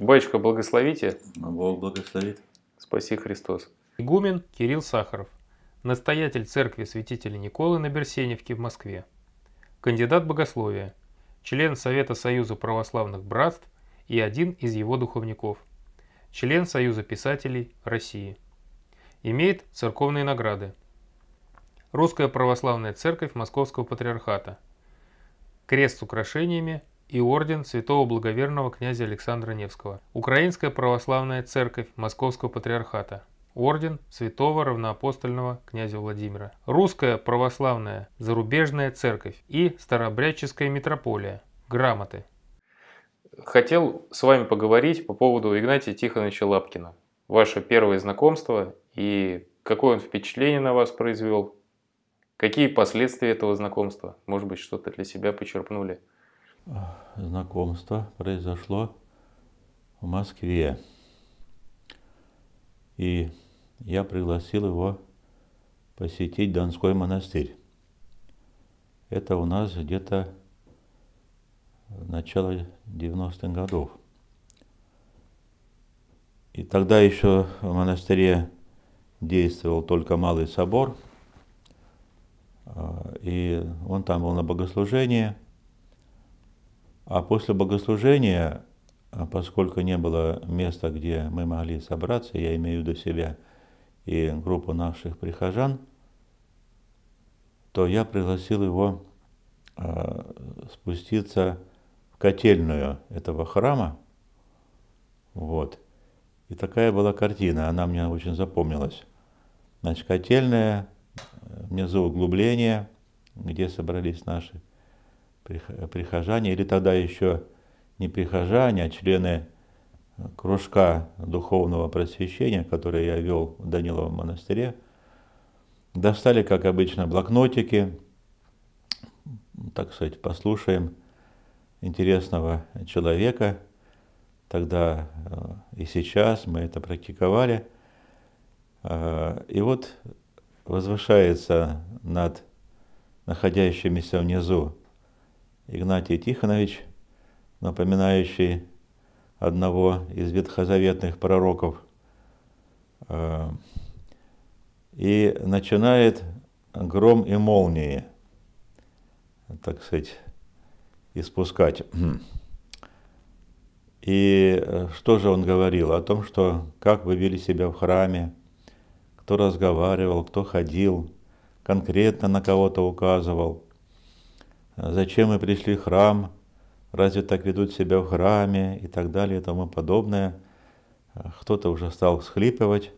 Батюшка, благословите. А Бог благословит. Спаси Христос. Игумен Кирилл Сахаров, настоятель церкви святителя Николы на Берсеневке в Москве, кандидат богословия, член Совета Союза православных братств и один из его духовников, член Союза писателей России. Имеет церковные награды. Русская православная церковь Московского патриархата. Крест с украшениями и орден святого благоверного князя Александра Невского, Украинская православная церковь Московского патриархата, орден святого равноапостольного князя Владимира, Русская православная зарубежная церковь и Старообрядческая митрополия, грамоты. Хотел с вами поговорить по поводу Игнатия Тихоновича Лапкина. Ваше первое знакомство и какое он впечатление на вас произвел, какие последствия этого знакомства, может быть, что-то для себя почерпнули – знакомство произошло в Москве. И я пригласил его посетить Донской монастырь. Это у нас где-то начало 90-х годов. И тогда еще в монастыре действовал только Малый собор, а, и он там был на богослужении – а после богослужения, а поскольку не было места, где мы могли собраться, я имею в виду себя и группу наших прихожан, то я пригласил его а, спуститься в котельную этого храма. Вот. И такая была картина, она мне очень запомнилась. Значит, котельная, внизу углубление, где собрались наши прихожане, или тогда еще не прихожане, а члены кружка духовного просвещения, который я вел в Даниловом монастыре, достали, как обычно, блокнотики, так сказать, послушаем интересного человека. Тогда э, и сейчас мы это практиковали. А, и вот возвышается над находящимися внизу Игнатий Тихонович, напоминающий одного из ветхозаветных пророков, э, и начинает гром и молнии, так сказать, испускать. И э, что же он говорил? О том, что как вы вели себя в храме, кто разговаривал, кто ходил, конкретно на кого-то указывал – зачем мы пришли в храм, разве так ведут себя в храме и так далее и тому подобное. Кто-то уже стал схлипывать.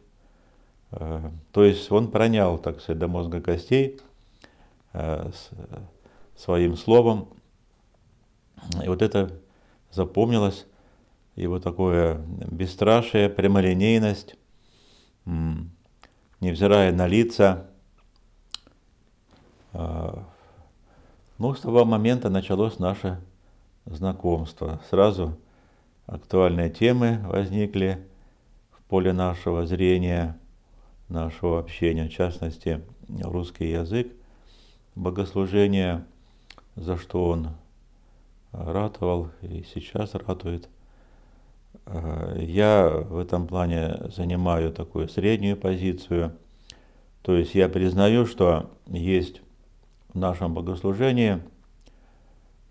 То есть он пронял, так сказать, до мозга костей э, своим словом. И вот это запомнилось, его такое бесстрашие, прямолинейность, невзирая на лица, э, ну, с того момента началось наше знакомство. Сразу актуальные темы возникли в поле нашего зрения, нашего общения, в частности, русский язык, богослужение, за что он ратовал и сейчас ратует. Э, я в этом плане занимаю такую среднюю позицию, то есть я признаю, что есть в нашем богослужении,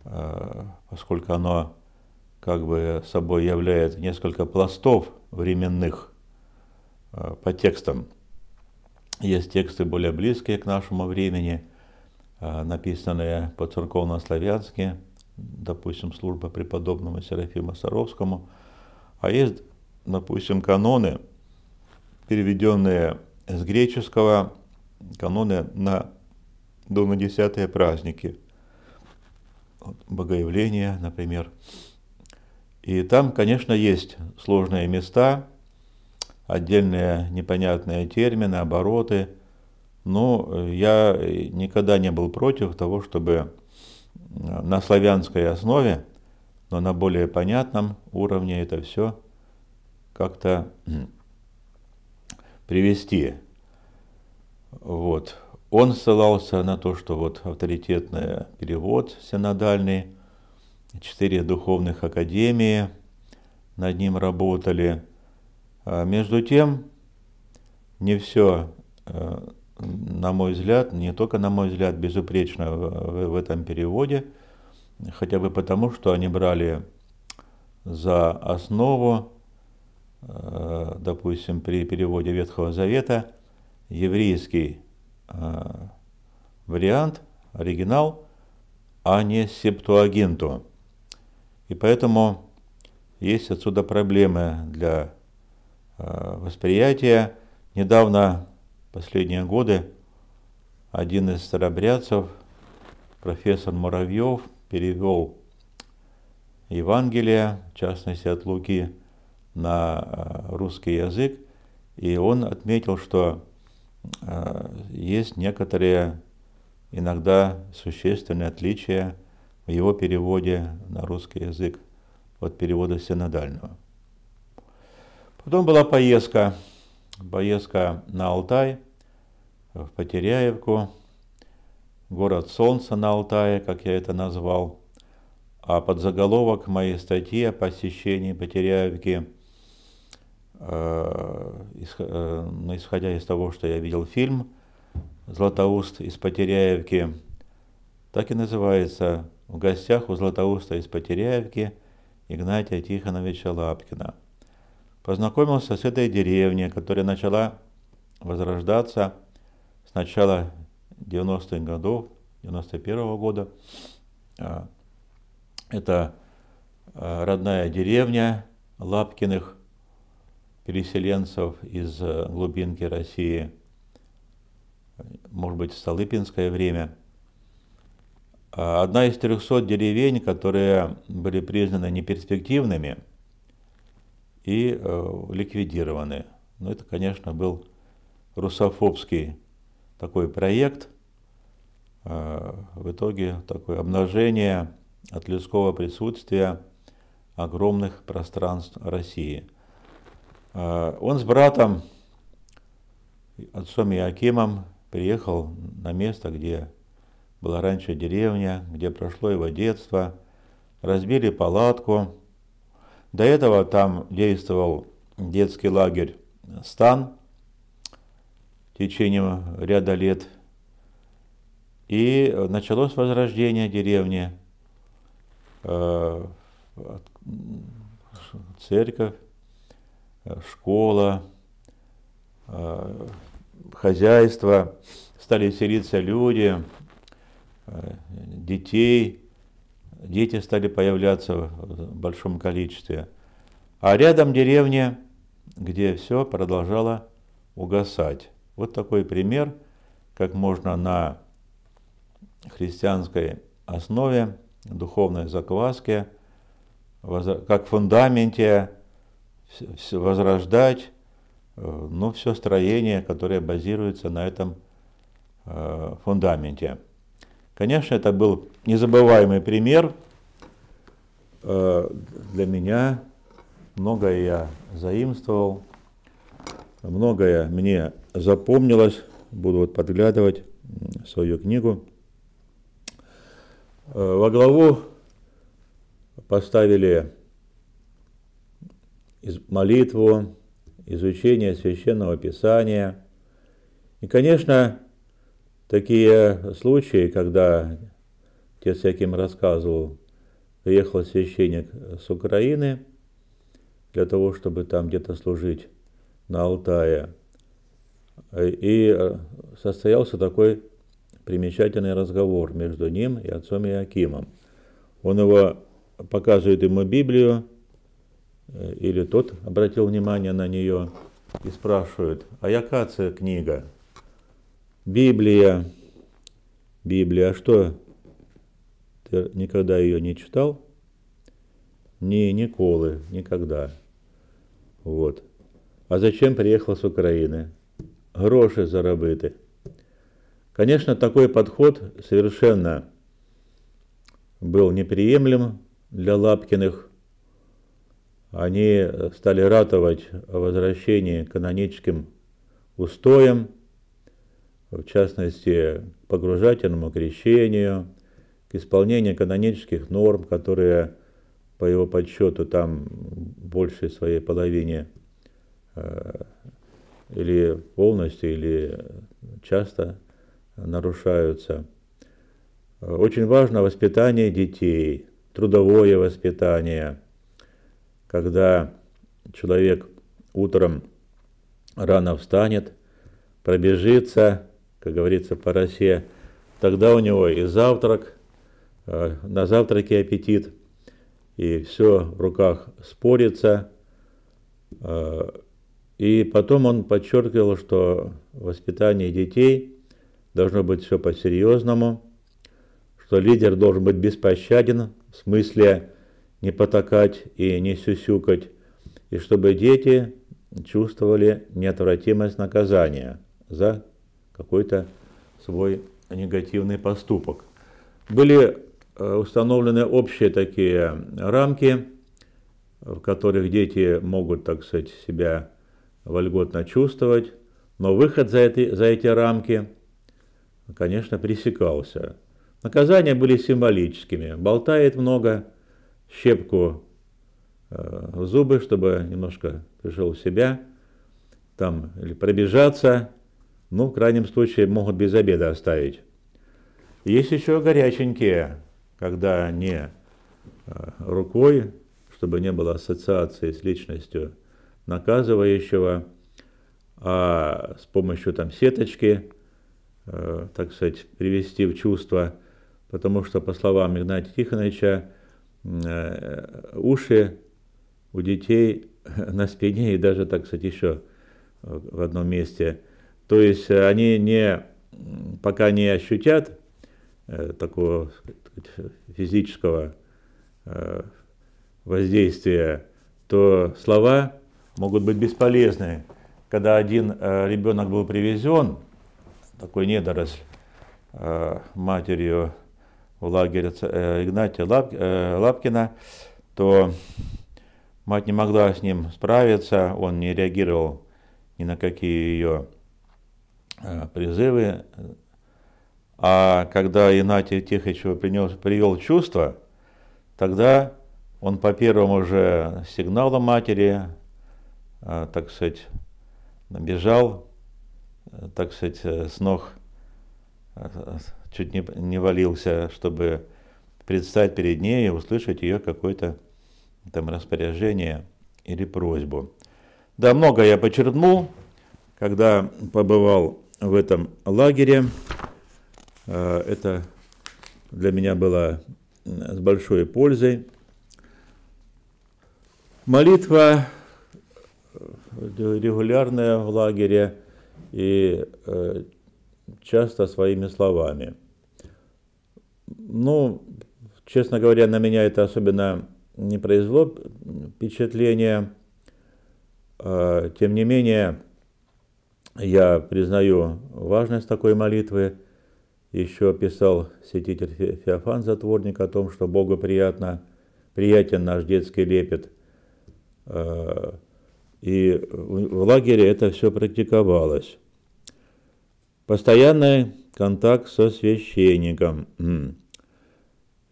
э, поскольку оно как бы собой являет несколько пластов временных э, по текстам. Есть тексты более близкие к нашему времени, э, написанные по-церковно-славянски, допустим, служба преподобному Серафиму Саровскому, а есть, допустим, каноны, переведенные с греческого, каноны на до на десятые праздники. Богоявление, например. И там, конечно, есть сложные места, отдельные непонятные термины, обороты. Но э, я э, никогда не был против того, чтобы э, на славянской основе, но на более понятном уровне это все как-то привести. Вот. Он ссылался на то, что вот авторитетный перевод синодальный, четыре духовных академии над ним работали. А между тем, не все, э, на мой взгляд, не только на мой взгляд, безупречно в, в этом переводе, хотя бы потому, что они брали за основу, э, допустим, при переводе Ветхого Завета еврейский Э, вариант, оригинал, а не септуагинту. И поэтому есть отсюда проблемы для э, восприятия. Недавно, последние годы, один из старобрядцев, профессор Муравьев, перевел Евангелие, в частности от Луки, на э, русский язык, и он отметил, что Э, есть некоторые иногда существенные отличия в его переводе на русский язык от перевода синодального. Потом была поездка, поездка на Алтай, в Потеряевку, город солнца на Алтае, как я это назвал. А под заголовок моей статьи о посещении Потеряевки – Э, э, но ну, исходя из того, что я видел фильм «Златоуст из Потеряевки», так и называется «В гостях у Златоуста из Потеряевки» Игнатия Тихоновича Лапкина. Познакомился с этой деревней, которая начала возрождаться с начала 90-х годов, 91 -го года. А, это э, родная деревня Лапкиных – переселенцев из э, глубинки России, может быть, в Столыпинское время. А одна из 300 деревень, которые были признаны неперспективными и э, ликвидированы. Но ну, это, конечно, был русофобский такой проект. А в итоге такое обнажение от людского присутствия огромных пространств России – Э, он с братом, отцом Иакимом, приехал на место, где была раньше деревня, где прошло его детство, разбили палатку. До этого там действовал детский лагерь «Стан» в течение ряда лет. И началось возрождение деревни. Э, церковь Э, школа, э, хозяйство, стали селиться люди, э, детей, дети стали появляться в большом количестве. А рядом деревня, где все продолжало угасать. Вот такой пример, как можно на христианской основе, духовной закваске, как фундаменте возрождать э, ну, все строение, которое базируется на этом э, фундаменте. Конечно, это был незабываемый пример э, для меня. Многое я заимствовал, многое мне запомнилось. Буду вот подглядывать свою книгу. Во главу поставили молитву, изучение священного писания. И, конечно, такие случаи, когда отец Яким рассказывал, приехал священник с Украины для того, чтобы там где-то служить на Алтае. И состоялся такой примечательный разговор между ним и отцом Иакимом. Он его показывает ему Библию, Э, или тот обратил внимание на нее и спрашивает, а якация книга? Библия. Библия, а что? Ты никогда ее не читал? Не, Николы, никогда. Вот. А зачем приехал с Украины? Гроши заработать. Конечно, такой подход совершенно был неприемлем для Лапкиных, они э, стали ратовать о возвращении к каноническим устоям, в частности, к погружательному крещению, к исполнению канонических норм, которые, по его подсчету, там больше своей половине э, или полностью, или часто нарушаются. Очень важно воспитание детей, трудовое воспитание – когда человек утром рано встанет, пробежится, как говорится, по росе, тогда у него и завтрак, э, на завтраке аппетит, и все в руках спорится. Э, и потом он подчеркивал, что воспитание детей должно быть все по-серьезному, что лидер должен быть беспощаден в смысле не потакать и не сюсюкать, и чтобы дети чувствовали неотвратимость наказания за какой-то свой негативный поступок. Были э, установлены общие такие рамки, в которых дети могут, так сказать, себя вольготно чувствовать, но выход за эти, за эти рамки, конечно, пресекался. Наказания были символическими. Болтает много – щепку в э, зубы, чтобы немножко пришел в себя, там, или пробежаться, ну, в крайнем случае, могут без обеда оставить. Есть еще горяченькие, когда не э, рукой, чтобы не было ассоциации с личностью наказывающего, а с помощью там сеточки, э, так сказать, привести в чувство, потому что, по словам Игнатия Тихоновича, Э, уши у детей на спине и даже, так сказать, еще в одном месте. То есть они не, пока не ощутят э, такого сказать, физического э, воздействия, то слова могут быть бесполезны. Когда один ребенок был привезен, такой недоросль, матерью в лагерь э, Игнатия э, Лапкина, то мать не могла с ним справиться, он не реагировал ни на какие ее э, призывы. А когда Игнатий Тихичева принес, привел чувство, тогда он по первому же сигналу матери, так сказать, бежал, так сказать, с ног чуть не, не валился, чтобы предстать перед ней и услышать ее какое-то там распоряжение или просьбу. Да, много я подчеркнул, когда побывал в этом лагере. А, это для меня было с большой пользой. Молитва э, регулярная в лагере и э, часто своими словами. Ну, честно говоря, на меня это особенно не произвело впечатление. А, тем не менее, я признаю важность такой молитвы. Еще писал святитель Феофан Затворник о том, что Богу приятно, приятен наш детский лепет. А, и в лагере это все практиковалось. Постоянный контакт со священником.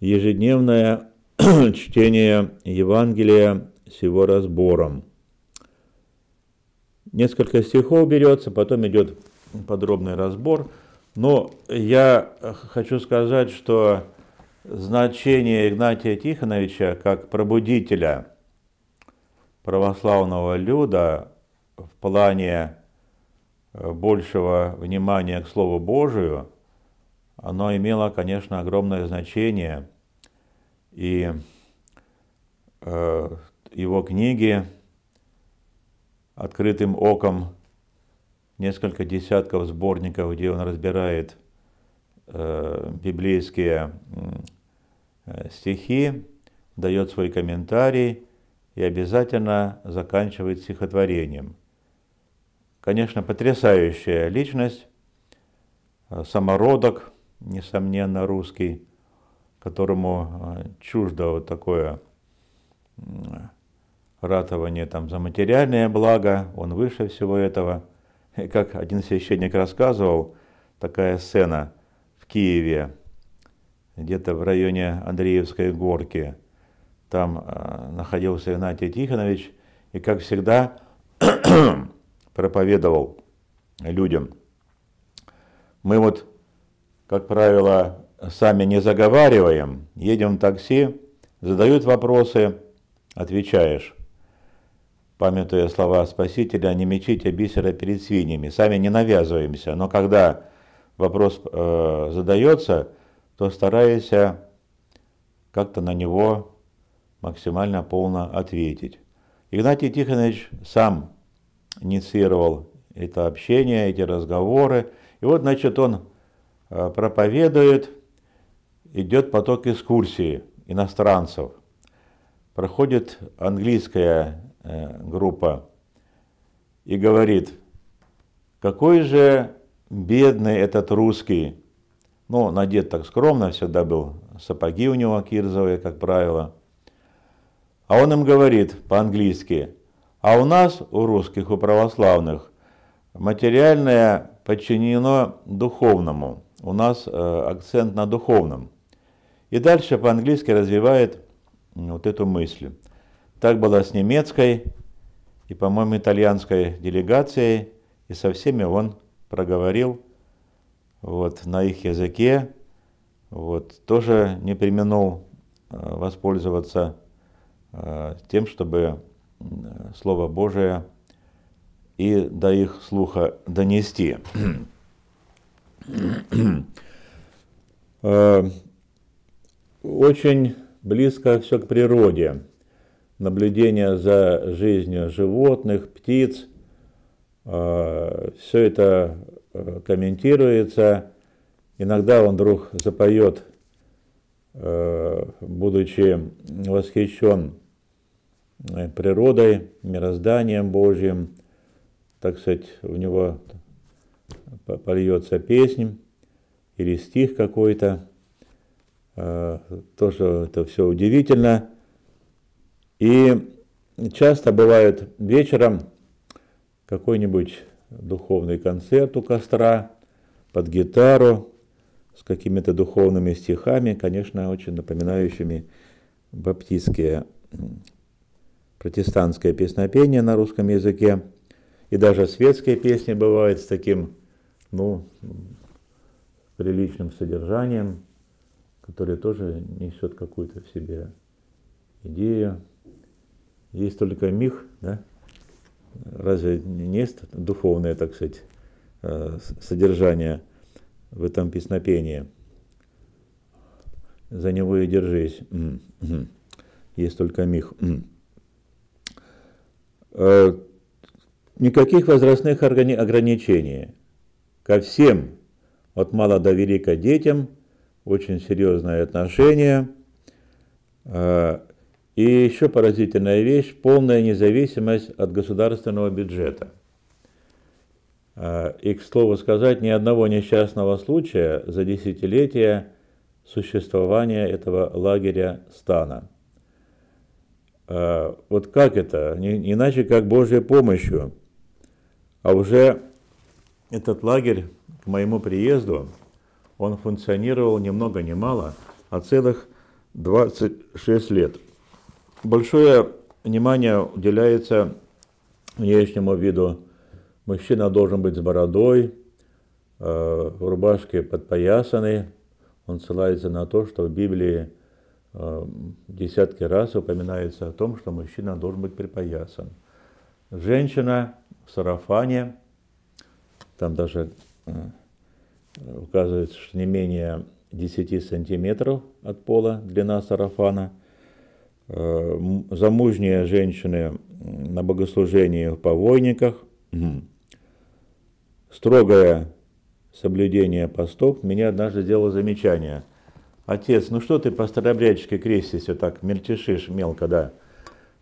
Ежедневное чтение Евангелия с его разбором. Несколько стихов берется, потом идет подробный разбор. Но я хочу сказать, что значение Игнатия Тихоновича как пробудителя православного люда в плане большего внимания к Слову Божию, оно имело, конечно, огромное значение. И э, его книги «Открытым оком» несколько десятков сборников, где он разбирает э, библейские э, стихи, дает свой комментарий и обязательно заканчивает стихотворением – Конечно, потрясающая личность, э, самородок, несомненно, русский, которому э, чуждо вот такое ратование там, за материальное благо, он выше всего этого. И как один священник рассказывал, такая сцена в Киеве, где-то в районе Андреевской горки. Там э, находился Игнатий Тихонович, и, как всегда, проповедовал людям. Мы вот, как правило, сами не заговариваем, едем в такси, задают вопросы, отвечаешь. Памятуя слова Спасителя, не мечите бисера перед свиньями, сами не навязываемся, но когда вопрос э, задается, то старайся как-то на него максимально полно ответить. Игнатий Тихонович сам инициировал это общение, эти разговоры. И вот, значит, он э, проповедует, идет поток экскурсии иностранцев. Проходит английская э, группа и говорит, какой же бедный этот русский, ну, надет так скромно всегда был, сапоги у него кирзовые, как правило. А он им говорит по-английски, а у нас, у русских, у православных, материальное подчинено духовному. У нас э, акцент на духовном. И дальше по-английски развивает вот эту мысль. Так было с немецкой и, по-моему, итальянской делегацией, и со всеми он проговорил вот, на их языке, вот, тоже не применил э, воспользоваться э, тем, чтобы Слово Божие и до их слуха донести. Э, очень близко все к природе. Наблюдение за жизнью животных, птиц, э, все это э, комментируется. Иногда он вдруг запоет, будучи восхищен Э, природой, мирозданием Божьим, так сказать, у него польется песня или стих какой-то. Э, Тоже это все удивительно. И часто бывает вечером какой-нибудь духовный концерт у костра под гитару с какими-то духовными стихами, конечно, очень напоминающими баптистские протестантское песнопение на русском языке, и даже светские песни бывают с таким, ну, приличным содержанием, которое тоже несет какую-то в себе идею. Есть только миг, да? Разве не есть духовное, так сказать, э, содержание в этом песнопении? За него и держись. Есть только миг. Э, никаких возрастных ограничений. Ко всем, от мала до велика детям, очень серьезное отношение. Э, и еще поразительная вещь – полная независимость от государственного бюджета. Э, и, к слову сказать, ни одного несчастного случая за десятилетия существования этого лагеря стана – Э, вот как это? Не, иначе как Божьей помощью. А уже этот лагерь к моему приезду, он функционировал ни много ни мало, а целых 26 лет. Большое внимание уделяется внешнему виду. Мужчина должен быть с бородой, э, в рубашке подпоясанный. Он ссылается на то, что в Библии Э, десятки раз упоминается о том, что мужчина должен быть припоясан. Женщина в сарафане, там даже э, указывается, что не менее 10 сантиметров от пола длина сарафана. Э, замужние женщины на богослужении в повойниках. Строгое соблюдение постов. Меня однажды сделало замечание – отец, ну что ты по старобрядчески крестись все так мельчешишь мелко, да.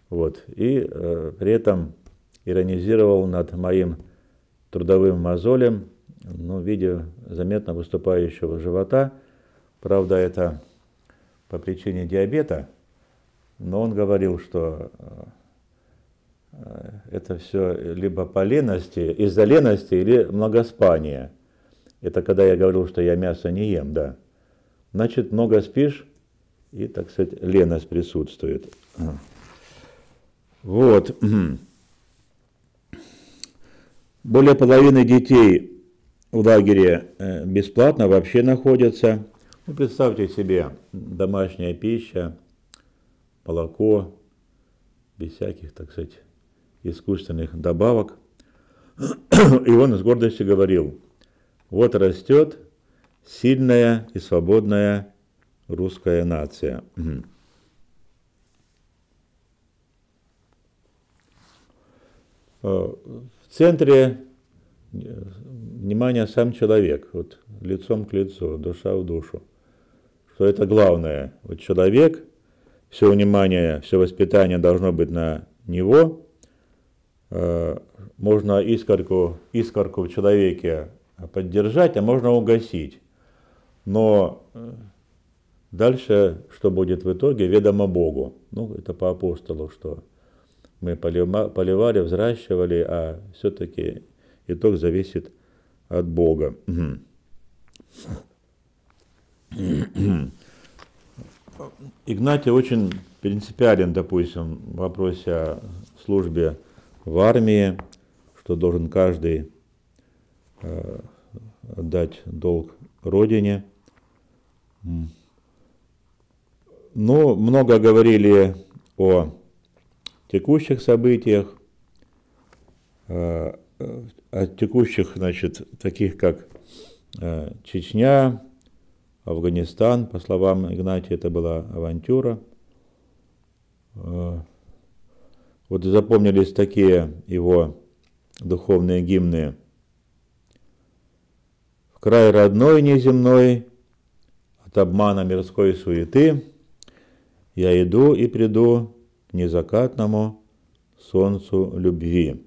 Вот. И э, при этом иронизировал над моим трудовым мозолем, ну, видя заметно выступающего живота. Правда, это по причине диабета, но он говорил, что э, это все либо по лености, из-за лености или многоспания. Это когда я говорил, что я мясо не ем, да. Значит, много спишь, и, так сказать, леность присутствует. Вот. Более половины детей в лагере э, бесплатно вообще находятся. Ну, представьте себе, домашняя пища, молоко, без всяких, так сказать, искусственных добавок. И он с гордостью говорил, вот растет сильная и свободная русская нация. Э, в центре э, внимания сам человек, вот лицом к лицу, душа в душу, что это главное. Вот человек, все внимание, все воспитание должно быть на него. Э, можно искорку, искорку в человеке поддержать, а можно угасить. Но э, дальше, что будет в итоге, ведомо Богу. Ну, это по апостолу, что мы поливали, взращивали, а все-таки итог зависит от Бога. Игнатий очень принципиален, допустим, в вопросе о службе в армии, что должен каждый э, дать долг Родине – ну, много говорили о текущих событиях, э, о текущих, значит, таких как э, Чечня, Афганистан, по словам Игнатия, это была авантюра. Э, вот запомнились такие его духовные гимны. В край родной неземной обмана мирской суеты, я иду и приду к незакатному солнцу любви.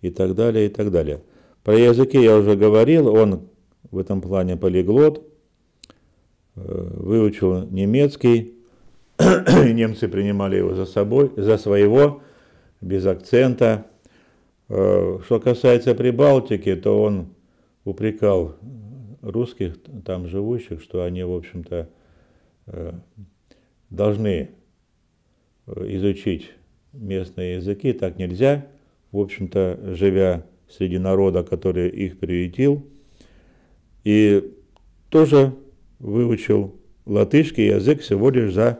И так далее, и так далее. Про языки я уже говорил, он в этом плане полиглот, э, выучил немецкий, немцы принимали его за собой, за своего, без акцента. Э, что касается Прибалтики, то он упрекал русских там живущих, что они, в общем-то, э, должны изучить местные языки, так нельзя, в общем-то, живя среди народа, который их приютил, и тоже выучил латышский язык всего лишь за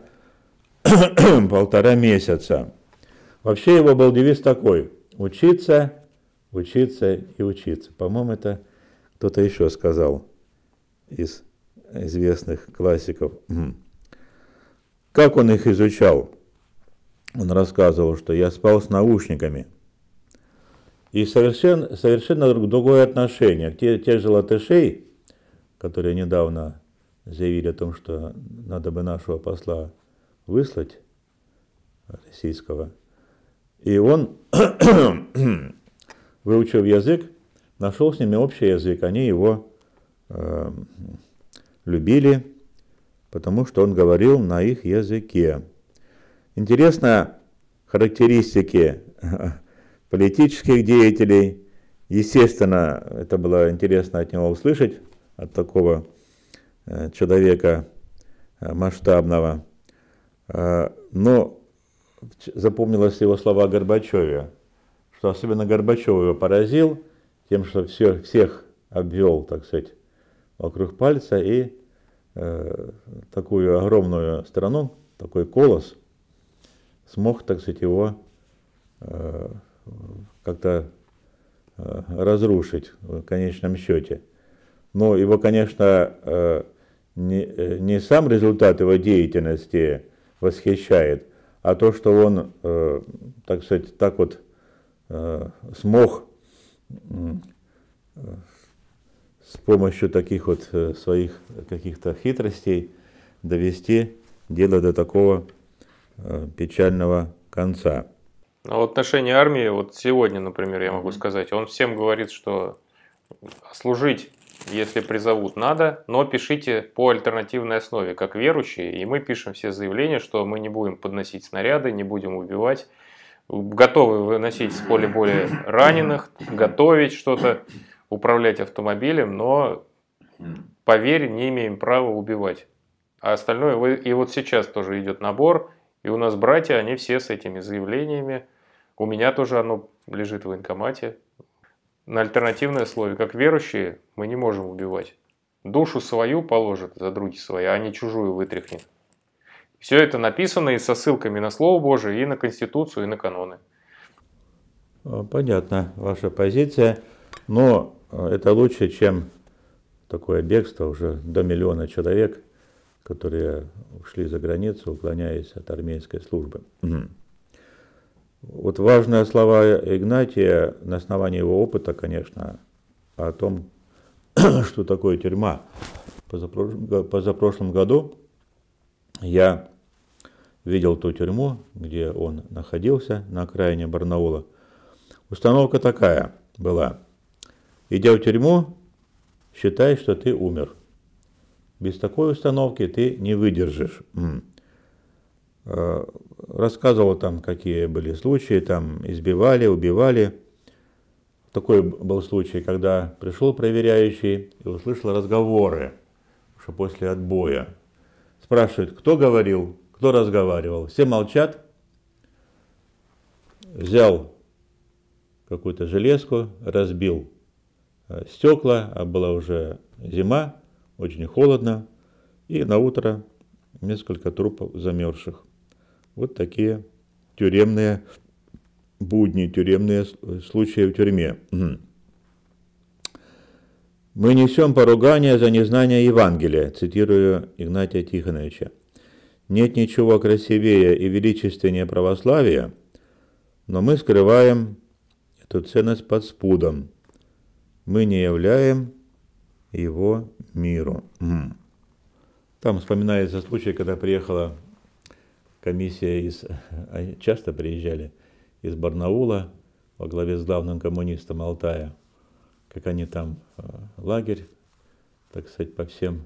полтора месяца. Вообще его был девиз такой – учиться, учиться и учиться. По-моему, это кто-то еще сказал – из известных классиков. Как он их изучал? Он рассказывал, что я спал с наушниками. И совершенно, совершенно другое отношение. Те, те же латышей, которые недавно заявили о том, что надо бы нашего посла выслать, российского. И он, выучив язык, нашел с ними общий язык, они его Эм, любили, потому что он говорил на их языке. Интересно характеристики политических деятелей. Естественно, это было интересно от него услышать, от такого э, человека э, масштабного. Э, но запомнилось его слова Горбачеве, что особенно Горбачев его поразил тем, что все всех обвел, так сказать, вокруг пальца и э, такую огромную страну, такой колос, смог, так сказать, его э, как-то э, разрушить в конечном счете. Но его, конечно, э, не, э, не сам результат его деятельности восхищает, а то, что он, э, так сказать, так вот э, смог э, с помощью таких вот э, своих каких-то хитростей довести дело до такого э, печального конца. А в отношении армии, вот сегодня, например, я могу сказать, он всем говорит, что служить, если призовут, надо, но пишите по альтернативной основе, как верующие, и мы пишем все заявления, что мы не будем подносить снаряды, не будем убивать, готовы выносить с поля более раненых, готовить что-то управлять автомобилем, но, поверь, не имеем права убивать. А остальное, и вот сейчас тоже идет набор, и у нас братья, они все с этими заявлениями. У меня тоже оно лежит в военкомате. На альтернативное слово. как верующие, мы не можем убивать. Душу свою положит за други свои, а не чужую вытряхнет. Все это написано и со ссылками на Слово Божие, и на Конституцию, и на каноны. Э, понятно ваша позиция, но а, это лучше, чем такое бегство уже до миллиона человек, которые ушли за границу, уклоняясь от армейской службы. Вот важные слова Игнатия на основании его опыта, конечно, о том, что такое тюрьма. Позапрошлом, позапрошлом году я видел ту тюрьму, где он находился, на окраине Барнаула. Установка такая была – Идя в тюрьму, считай, что ты умер. Без такой установки ты не выдержишь. Э, рассказывал там, какие были случаи, там избивали, убивали. Такой был случай, когда пришел проверяющий и услышал разговоры, что после отбоя. Спрашивает, кто говорил, кто разговаривал. Все молчат. Взял какую-то железку, разбил Э, стекла, а была уже зима, очень холодно, и на утро несколько трупов замерзших. Вот такие тюремные будни, тюремные э, случаи в тюрьме. «Мы несем поругание за незнание Евангелия», цитирую Игнатия Тихоновича. «Нет ничего красивее и величественнее православия, но мы скрываем эту ценность под спудом, мы не являем его миру. Там вспоминается случай, когда приехала комиссия из... Часто приезжали из Барнаула во главе с главным коммунистом Алтая. Как они там э, лагерь, так сказать, по всем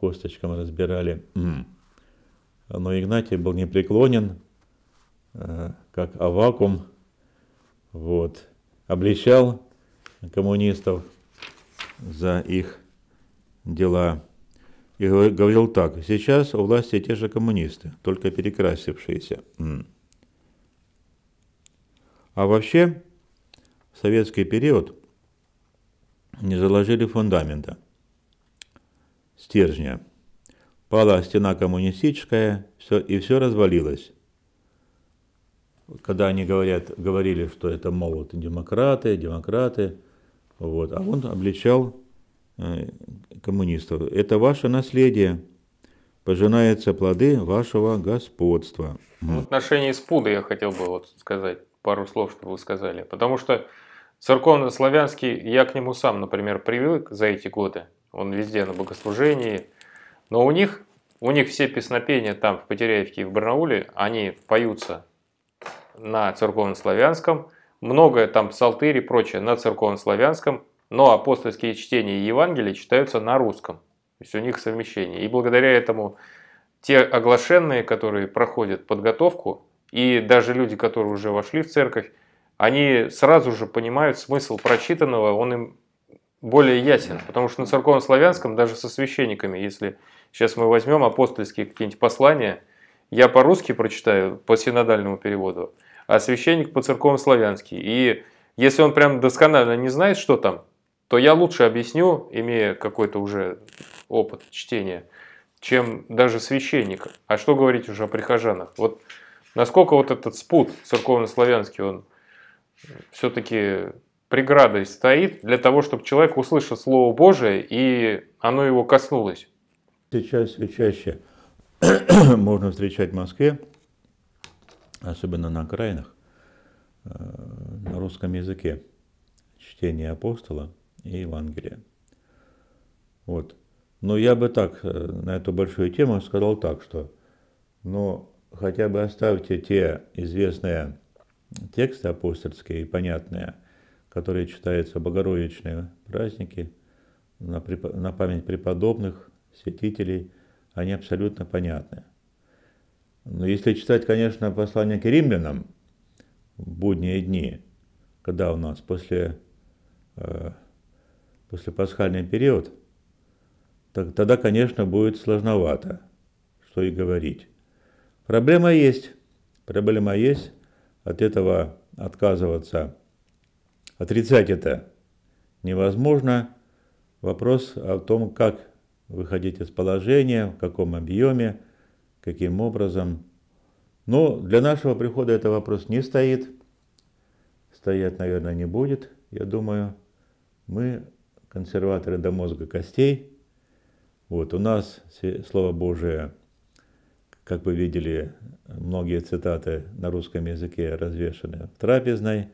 косточкам разбирали. Но Игнатий был непреклонен, э, как авакум, вот, обличал коммунистов за их дела. И говорил так, сейчас у власти те же коммунисты, только перекрасившиеся. А вообще, в советский период не заложили фундамента, стержня. Пала стена коммунистическая, все, и все развалилось. Когда они говорят, говорили, что это, мол, демократы, демократы, вот. А он обличал э, коммунистов. Это ваше наследие. пожинается плоды вашего господства. Ну, в отношении спуда я хотел бы вот сказать пару слов, что вы сказали. Потому что церковно-славянский, я к нему сам, например, привык за эти годы. Он везде на богослужении. Но у них, у них все песнопения там в Потеряевке и в Барнауле, они поются на церковно-славянском – многое там псалтырь и прочее на церковнославянском, но апостольские чтения Евангелия читаются на русском. То есть у них совмещение. И благодаря этому те оглашенные, которые проходят подготовку, и даже люди, которые уже вошли в церковь, они сразу же понимают смысл прочитанного, он им более ясен. Потому что на церковнославянском, даже со священниками, если сейчас мы возьмем апостольские какие-нибудь послания, я по-русски прочитаю по синодальному переводу – а священник по церковам славянский. И если он прям досконально не знает, что там, то я лучше объясню, имея какой-то уже опыт чтения, чем даже священник. А что говорить уже о прихожанах? Вот насколько вот этот спут церковно-славянский, он все-таки преградой стоит для того, чтобы человек услышал Слово Божие и оно его коснулось? Сейчас все чаще можно встречать в Москве особенно на окраинах, э, на русском языке чтение апостола и Евангелия. Вот. Но я бы так э, на эту большую тему сказал так, что но ну, хотя бы оставьте те известные тексты апостольские и понятные, которые читаются в богородичные праздники, на, на память преподобных, святителей, они абсолютно понятны. Но если читать, конечно, послание к римлянам в будние дни, когда у нас после, э, после пасхальный период, так, тогда, конечно, будет сложновато, что и говорить. Проблема есть, проблема есть, от этого отказываться, отрицать это невозможно. Вопрос о том, как выходить из положения, в каком объеме – каким образом. Но для нашего прихода это вопрос не стоит. Стоять, наверное, не будет, я думаю. Мы консерваторы до мозга костей. Вот у нас Слово Божие, как вы видели, многие цитаты на русском языке развешены в трапезной.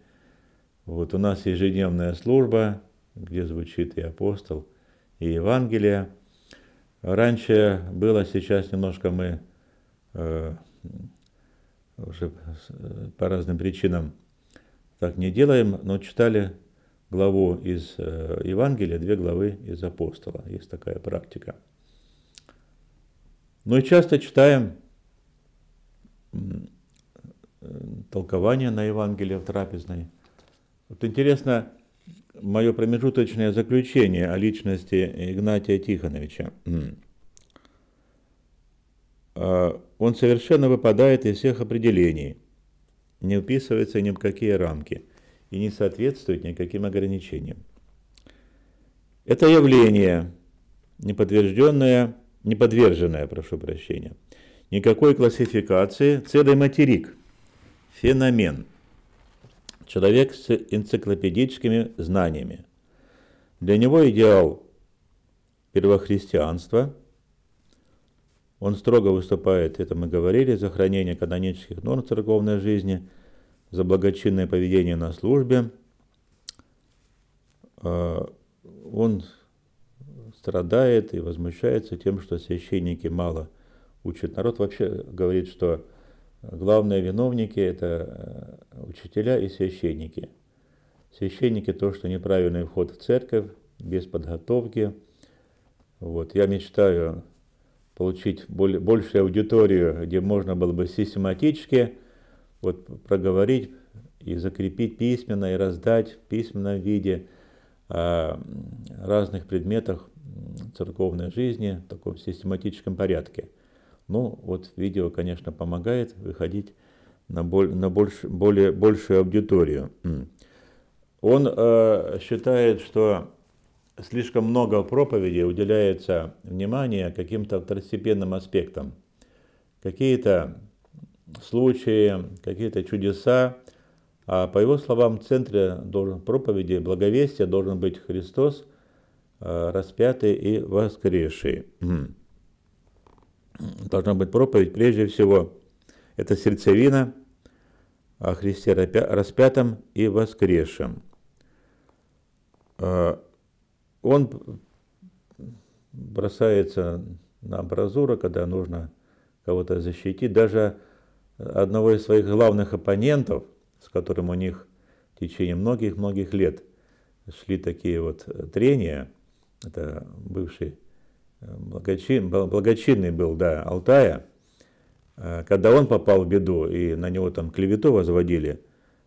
Вот у нас ежедневная служба, где звучит и апостол, и Евангелие. Раньше было, сейчас немножко мы Э, уже э, по разным причинам так не делаем, но читали главу из э, Евангелия, две главы из Апостола. Есть такая практика. Ну и часто читаем толкование на Евангелие в трапезной. Вот интересно мое промежуточное заключение о личности Игнатия Тихоновича он совершенно выпадает из всех определений, не вписывается ни в какие рамки и не соответствует никаким ограничениям. Это явление, неподтвержденное, неподверженное, прошу прощения, никакой классификации, целый материк, феномен, человек с энциклопедическими знаниями. Для него идеал первохристианства – он строго выступает, это мы говорили, за хранение канонических норм церковной жизни, за благочинное поведение на службе. А, он страдает и возмущается тем, что священники мало учат. Народ вообще говорит, что главные виновники – это э, учителя и священники. Священники – то, что неправильный вход в церковь, без подготовки. Вот. Я мечтаю получить более, большую аудиторию, где можно было бы систематически вот, проговорить и закрепить письменно, и раздать в письменном виде о а, разных предметах церковной жизни в таком систематическом порядке. Ну, вот видео, конечно, помогает выходить на, боль, на больш, более, большую аудиторию. Он э, считает, что слишком много в проповеди уделяется внимания каким-то второстепенным аспектам. Какие-то случаи, какие-то чудеса. А по его словам, в центре проповеди благовестия должен быть Христос, э, распятый и воскресший. Должна быть проповедь прежде всего. Это сердцевина о Христе распятом и воскресшем э, он бросается на амбразуру, когда нужно кого-то защитить. Даже одного из своих главных оппонентов, с которым у них в течение многих-многих лет шли такие вот э, трения, это бывший э, благочин, благочинный был, да, Алтая, э, когда он попал в беду и на него там клевету возводили,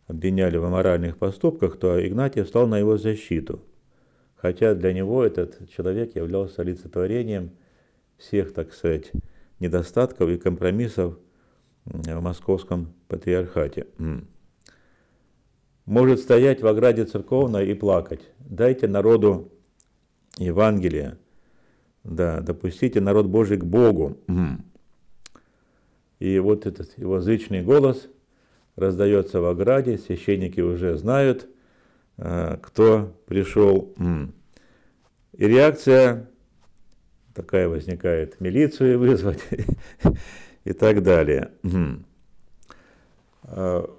обвиняли в аморальных поступках, то Игнатий встал на его защиту – Хотя для него этот человек являлся олицетворением всех, так сказать, недостатков и компромиссов в московском патриархате. Может стоять в ограде церковной и плакать. Дайте народу Евангелие. Да, допустите народ Божий к Богу. И вот этот его зычный голос раздается в ограде, священники уже знают, а, кто пришел. И реакция такая возникает, милицию вызвать и так далее. А,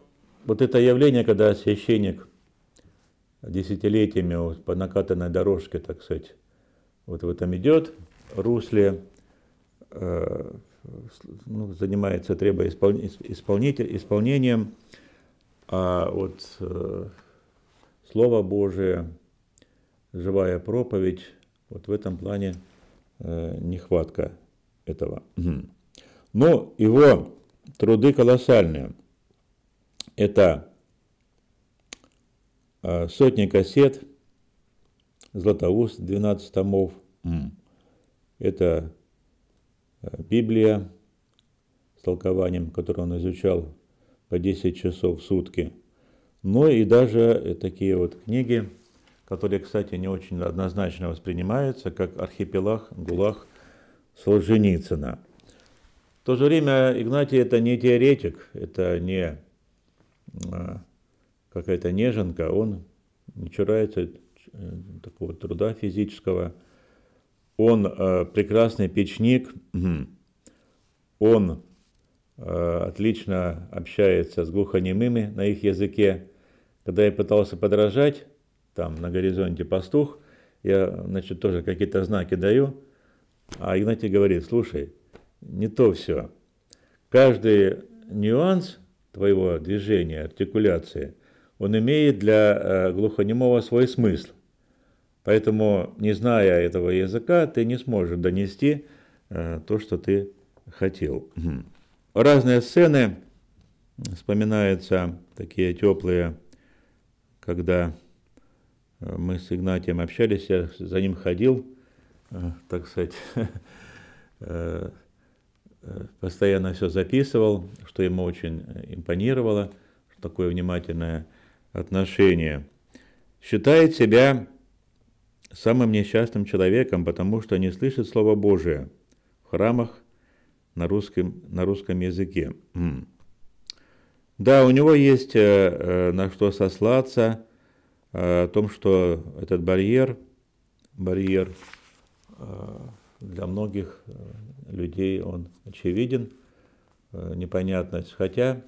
вот это явление, когда священник десятилетиями вот по накатанной дорожке, так сказать, вот в этом идет русле, э, ну, занимается треба исполнитель, исполнением, а вот э, Слово Божие – живая проповедь. Вот в этом плане э, нехватка этого. Но его труды колоссальные. Это э, сотни кассет, Златоуст, 12 томов. Это э, Библия с толкованием, которую он изучал по 10 часов в сутки. Но ну и даже э, такие вот книги – которые, кстати, не очень однозначно воспринимаются, как архипелаг ГУЛАГ Солженицына. В то же время Игнатий это не теоретик, это не а, какая-то неженка, он не чурается э, такого труда физического, он э, прекрасный печник, он э, отлично общается с глухонемыми на их языке. Когда я пытался подражать там на горизонте пастух, я, значит, тоже какие-то знаки даю, а Игнатий говорит, слушай, не то все. Каждый нюанс твоего движения, артикуляции, он имеет для э, глухонемого свой смысл. Поэтому, не зная этого языка, ты не сможешь донести э, то, что ты хотел. Разные сцены вспоминаются, такие теплые, когда мы с Игнатием общались, я за ним ходил, э, так сказать, э, э, постоянно все записывал, что ему очень импонировало, такое внимательное отношение. Считает себя самым несчастным человеком, потому что не слышит Слово Божие в храмах на русском, на русском языке. Да, у него есть на что сослаться, Э, о том, что этот барьер, барьер э, для многих э, людей он очевиден, непонятность. Хотя,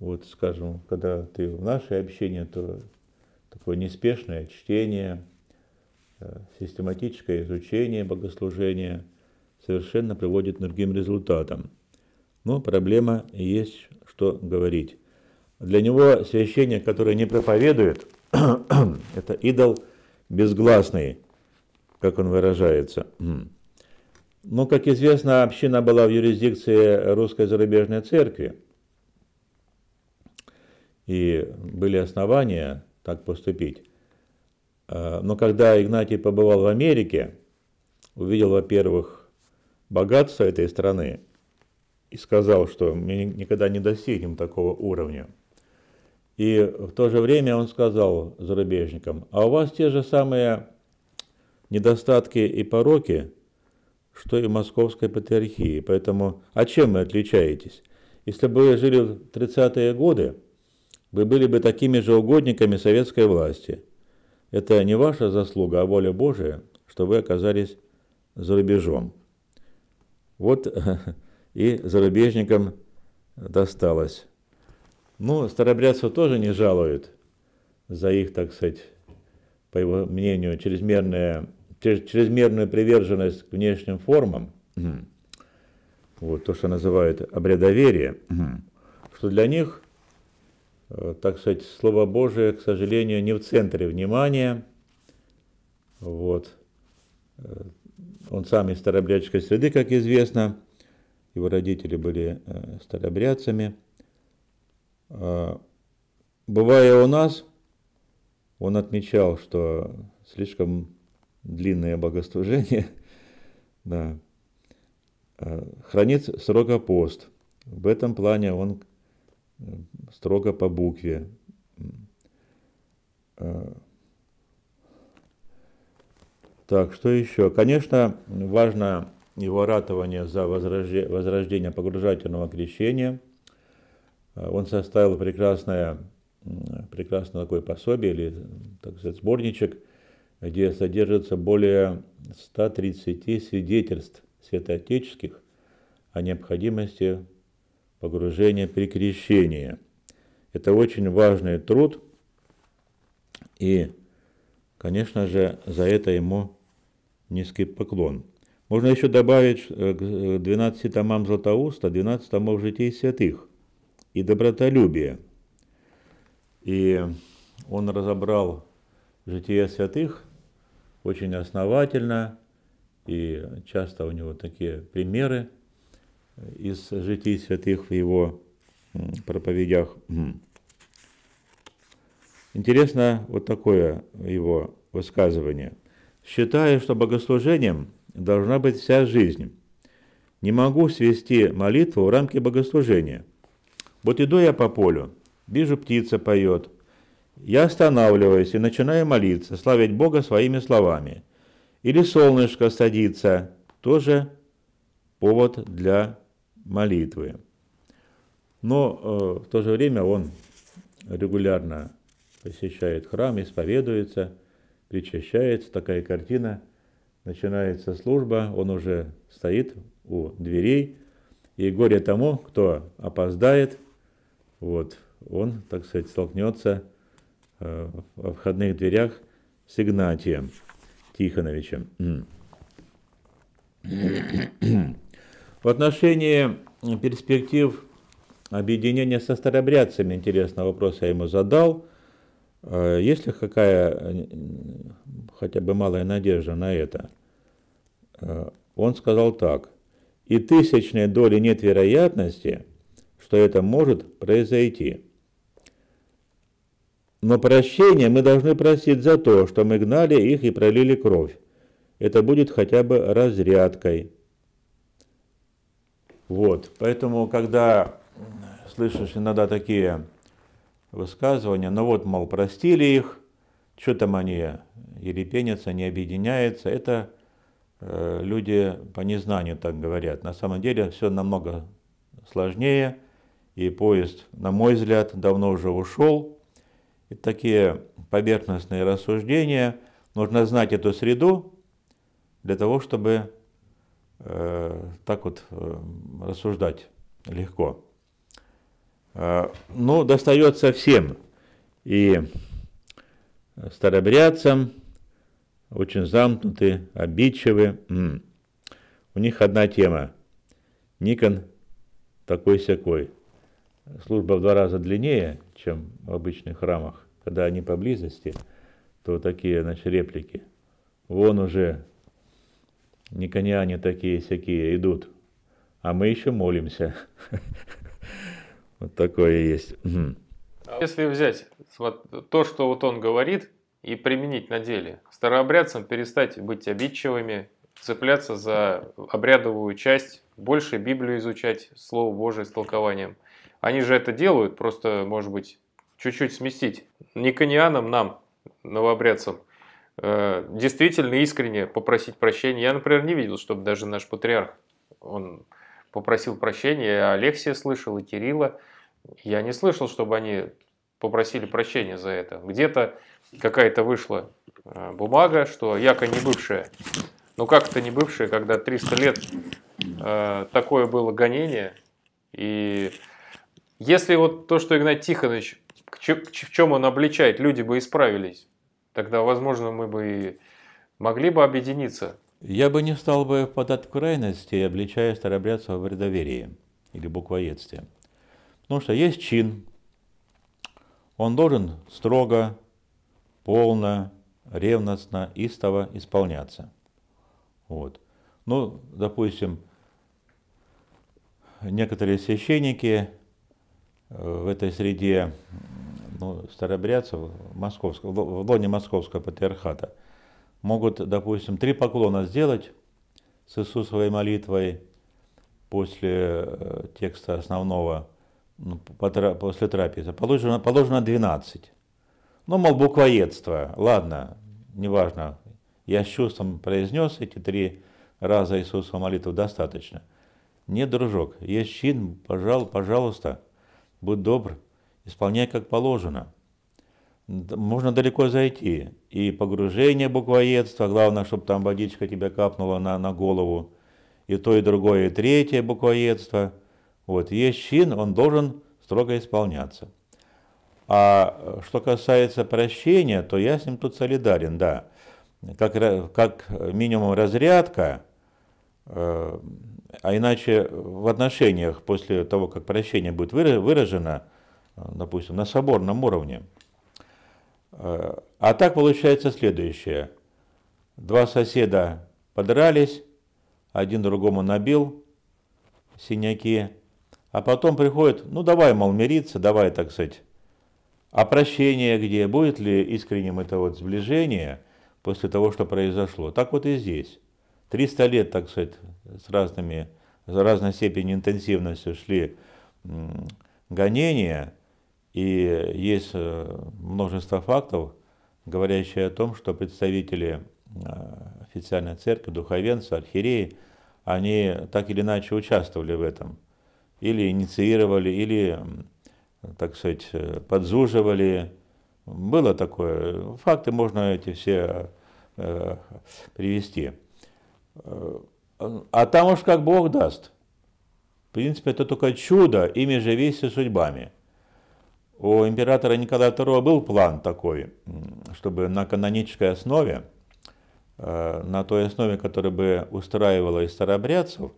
вот скажем, когда ты в нашей общине, то такое неспешное чтение, систематическое изучение богослужения совершенно приводит к другим результатам. Но проблема есть, что говорить. Для него священник, который не проповедует, это идол безгласный, как он выражается. Но, ну, как известно, община была в юрисдикции русской зарубежной церкви. И были основания так поступить. А, но когда Игнатий побывал в Америке, увидел, во-первых, богатство этой страны и сказал, что мы никогда не достигнем такого уровня – и в то же время он сказал зарубежникам, а у вас те же самые недостатки и пороки, что и московской патриархии. Поэтому, а чем вы отличаетесь? Если бы вы жили в 30-е годы, вы были бы такими же угодниками советской власти. Это не ваша заслуга, а воля Божия, что вы оказались за рубежом. Вот и зарубежникам досталось. Ну, старобрядцев тоже не жалуют за их, так сказать, по его мнению, чрезмерное, чрезмерную приверженность к внешним формам, mm. вот то, что называют обрядоверие, mm. что для них, э, так сказать, Слово Божие, к сожалению, не в центре внимания. Вот. Э, он сам из старобрядческой среды, как известно, его родители были э, старобрядцами. Э, бывая у нас, он отмечал, что слишком длинное богослужение да, э, хранит строго пост. В этом плане он э, строго по букве. Так, что еще? Конечно, важно его ратование за возрождение погружательного крещения – а он составил прекрасное, прекрасное такое пособие или, так сказать, сборничек, где содержится более 130 свидетельств святоотеческих о необходимости погружения при крещении. Это очень важный труд, и, конечно же, за это ему низкий поклон. Можно еще добавить э, к 12 э, томам Златоуста, 12 томов житий святых – и добротолюбие. И он разобрал житие святых очень основательно, и часто у него такие примеры из житий святых в его проповедях. Интересно вот такое его высказывание. «Считаю, что богослужением должна быть вся жизнь. Не могу свести молитву в рамки богослужения – вот иду я по полю, вижу птица поет. Я останавливаюсь и начинаю молиться, славить Бога своими словами. Или солнышко садится, тоже повод для молитвы. Но э, в то же время он регулярно посещает храм, исповедуется, причащается. Такая картина. Начинается служба, он уже стоит у дверей. И горе тому, кто опоздает вот, он, так сказать, столкнется э, в входных дверях с Игнатием Тихоновичем. В отношении перспектив объединения со старобрядцами, интересный вопрос я ему задал. Э, есть ли какая э, хотя бы малая надежда на это? Он сказал так. И тысячной доли нет вероятности – что это может произойти. Но прощение мы должны просить за то, что мы гнали их и пролили кровь. Это будет хотя бы разрядкой. Вот, поэтому, когда слышишь иногда такие высказывания, ну вот, мол, простили их, что там они ерепенятся, не объединяются, это э, люди по незнанию так говорят. На самом деле все намного сложнее, и поезд, на мой взгляд, давно уже ушел. И такие поверхностные рассуждения. Нужно знать эту среду для того, чтобы э, так вот э, рассуждать легко. Э, ну, достается всем. И старобрядцам, очень замкнуты, обидчивы. У них одна тема. Никон такой-сякой служба в два раза длиннее, чем в обычных храмах, когда они поблизости, то такие, значит, реплики. Вон уже не никоняне такие всякие идут, а мы еще молимся. Вот такое есть. А если взять вот то, что вот он говорит, и применить на деле, старообрядцам перестать быть обидчивыми, цепляться за обрядовую часть, больше Библию изучать, Слово Божие с толкованием, они же это делают, просто, может быть, чуть-чуть сместить. Никонианам нам, новообрядцам, э, действительно искренне попросить прощения. Я, например, не видел, чтобы даже наш патриарх, он попросил прощения, я Алексия слышал, и Кирилла. Я не слышал, чтобы они попросили прощения за это. Где-то какая-то вышла э, бумага, что яко не бывшая. Ну как это не бывшая, когда 300 лет э, такое было гонение, и если вот то, что Игнат Тихонович, в чем он обличает, люди бы исправились, тогда, возможно, мы бы могли бы объединиться. Я бы не стал бы впадать в крайности, обличая старобрядцев в вредоверии или буквоедстве. Потому что есть чин, он должен строго, полно, ревностно, истово исполняться. Вот. Ну, допустим, некоторые священники в этой среде ну, старобрядцев, московского, в лоне московского патриархата, могут, допустим, три поклона сделать с Иисусовой молитвой после э, текста основного, ну, после трапезы. Положено, положено 12. Ну, мол, буквоедство. Ладно, неважно. Я с чувством произнес эти три раза Иисусову молитву достаточно. Нет, дружок, есть чин, пожалуйста будь добр, исполняй как положено. Можно далеко зайти. И погружение буквоедства, главное, чтобы там водичка тебя капнула на, на голову, и то, и другое, и третье буквоедство. Вот, есть чин, он должен строго исполняться. А э, что касается прощения, то я с ним тут солидарен, да. Как, как минимум разрядка, э, а иначе в отношениях после того, как прощение будет выражено, допустим, на соборном уровне. А так получается следующее. Два соседа подрались, один другому набил синяки, а потом приходит, ну давай, мол, мириться, давай, так сказать. А прощение где? Будет ли искренним это вот сближение после того, что произошло? Так вот и здесь. 300 лет, так сказать, с разными, с разной степенью интенсивностью шли гонения, и есть э, множество фактов, говорящие о том, что представители э, официальной церкви, духовенцы, архиереи, они так или иначе участвовали в этом, или инициировали, или, так сказать, э, подзуживали. Было такое. Факты можно эти все привести. А там уж как Бог даст. В принципе, это только чудо, ими же весь веси судьбами. У императора Николая II был план такой, чтобы на канонической основе, э, на той основе, которая бы устраивала и старобрядцев,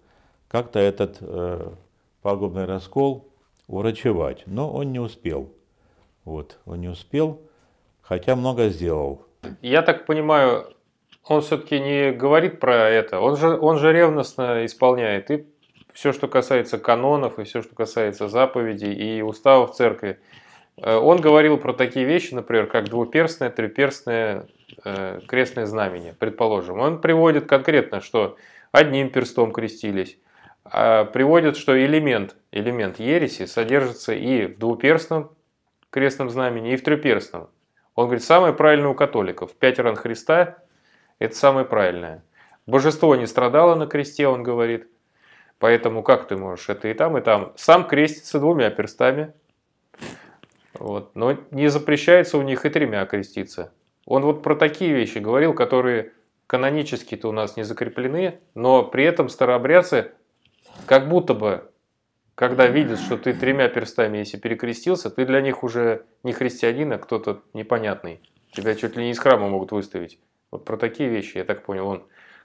как-то этот э, пагубный раскол урачевать. Но он не успел. Вот, он не успел, хотя много сделал. Я так понимаю, он все-таки не говорит про это. Он же, он же ревностно исполняет и все, что касается канонов, и все, что касается заповедей и уставов церкви. Э, он говорил про такие вещи, например, как двуперстное, треперстное, э, крестное знамение, предположим. Он приводит конкретно, что одним перстом крестились, а приводит, что элемент, элемент ереси содержится и в двуперстном крестном знамени, и в треперстном. Он говорит, самое правильное у католиков – пять ран Христа, это самое правильное. Божество не страдало на кресте, он говорит. Поэтому как ты можешь это и там, и там? Сам крестится двумя перстами. Вот. Но не запрещается у них и тремя креститься. Он вот про такие вещи говорил, которые канонически-то у нас не закреплены, но при этом старообрядцы как будто бы, когда видят, что ты тремя перстами, если перекрестился, ты для них уже не христианин, а кто-то непонятный. Тебя чуть ли не из храма могут выставить. Вот про такие вещи, я так понял, он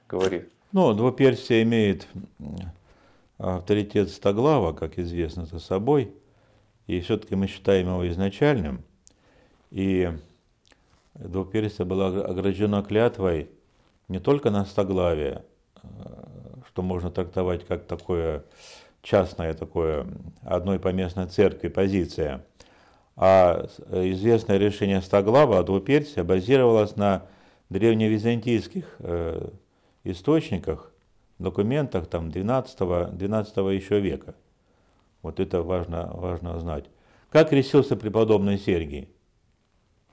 говорит. Ну, двуперсия имеет э, авторитет Стоглава, как известно, за собой. И все-таки мы считаем его изначальным. И двуперсия была ограждена клятвой не только на Стоглаве, э, что можно трактовать как такое частное, такое одной поместной церкви позиция, а э, известное решение Стоглава о двуперстии базировалось на древневизантийских э, источниках, документах там 12, 12 еще века. Вот это важно, важно знать. Как крестился преподобный Сергий?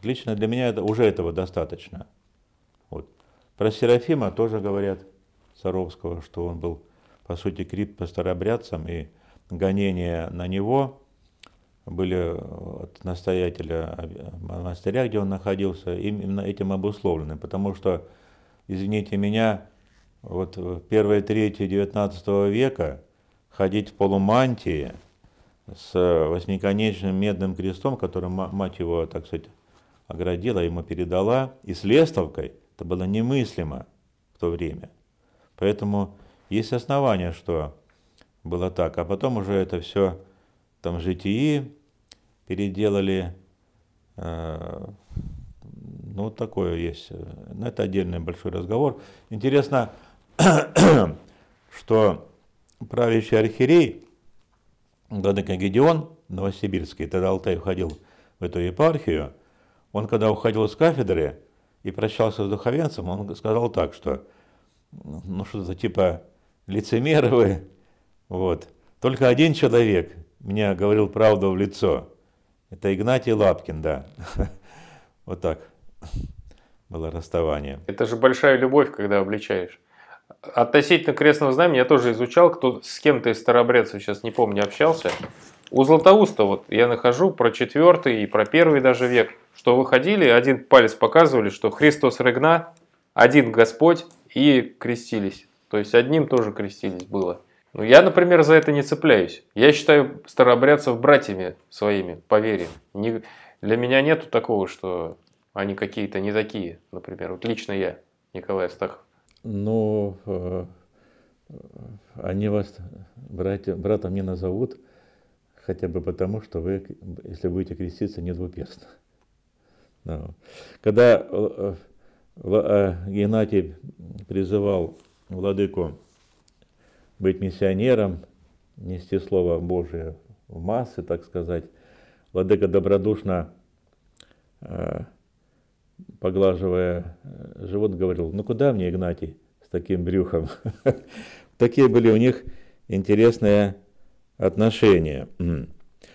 Лично для меня это, уже этого достаточно. Вот. Про Серафима тоже говорят Саровского, что он был, по сути, крит по старобрядцам, и гонение на него – были э, от настоятеля э, монастыря, где он находился, именно этим обусловлены. Потому что, извините меня, вот в первой трети XIX века ходить в полумантии с э, восьмиконечным медным крестом, который мать его, так сказать, оградила, ему передала, и с лестовкой, это было немыслимо в то время. Поэтому есть основания, что было так. А потом уже это все там житии, переделали, э, ну такое есть, но это отдельный большой разговор. Интересно, что правящий архиерей, владыка Гедеон Новосибирский, тогда Алтай входил в эту епархию, он когда уходил с кафедры и прощался с духовенцем, он сказал так, что ну что-то типа лицемеры вы, вот, только один человек мне говорил правду в лицо – это Игнатий Лапкин, да. Вот так было расставание. Это же большая любовь, когда обличаешь. Относительно крестного знамени я тоже изучал, кто с кем-то из старобрядцев, сейчас не помню, общался. У Златоуста вот я нахожу про четвертый и про первый даже век, что выходили, один палец показывали, что Христос Регна, один Господь, и крестились. То есть одним тоже крестились было. Ну я, например, за это не цепляюсь. Я считаю старообрядцев братьями своими, по Не, для меня нету такого, что они какие-то не такие, например. Вот лично я, Николай Астахов. Ну, э, они вас братья, братом не назовут, хотя бы потому, что вы, если будете креститься, не двупесно. Да. Когда э, э, Геннадий призывал владыку быть миссионером, нести Слово Божие в массы, так сказать. Владыка добродушно, э, поглаживая э, живот, говорил, ну куда мне, Игнатий, с таким брюхом? Такие были у них интересные отношения.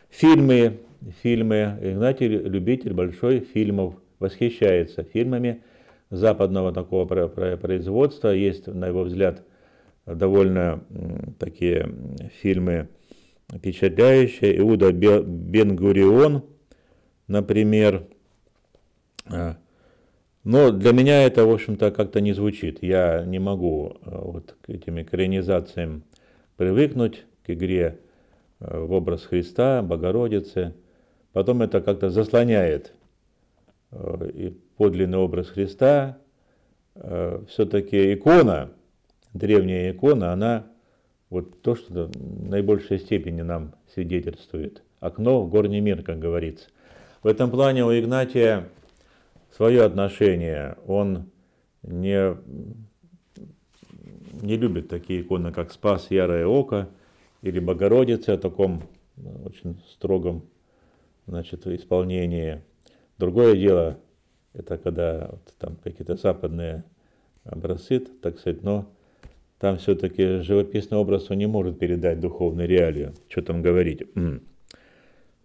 Фильмы, фильмы. Игнатий любитель большой фильмов, восхищается фильмами западного такого производства. Есть, на его взгляд, довольно такие фильмы впечатляющие. Иуда Бенгурион, например. А, но для меня это, в общем-то, как-то не звучит. Я не могу э, вот к этим экранизациям привыкнуть, к игре э, в образ Христа, Богородицы. Потом это как-то заслоняет э, и подлинный образ Христа. Все-таки икона – древняя икона, она вот то, что в наибольшей степени нам свидетельствует. Окно в горний мир, как говорится. В этом плане у Игнатия свое отношение. Он не, не любит такие иконы, как Спас, Ярое Око или Богородица, о таком э, очень строгом значит, исполнении. Другое дело, это когда вот, там какие-то западные образцы, так сказать, но там все-таки живописный образ он не может передать духовную реалию. Что там говорить?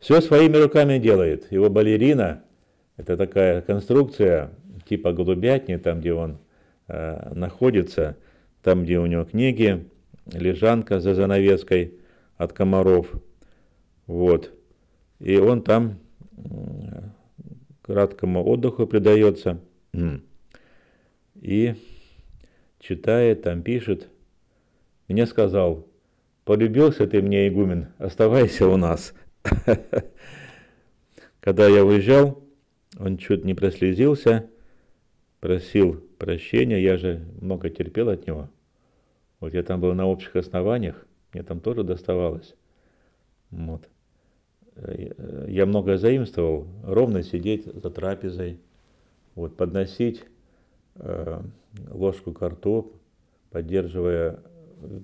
Все своими руками делает. Его балерина – это такая конструкция типа голубятни, там, где он э, находится, там, где у него книги, лежанка за занавеской от комаров. Вот. И он там краткому отдыху придается. И читает, там пишет. Мне сказал, полюбился ты мне, игумен, оставайся у нас. Когда я уезжал, он чуть не прослезился, просил прощения, я же много терпел от него. Вот я там был на общих основаниях, мне там тоже доставалось. Вот. Я много заимствовал, ровно сидеть за трапезой, вот, подносить Э, ложку картоп, поддерживая,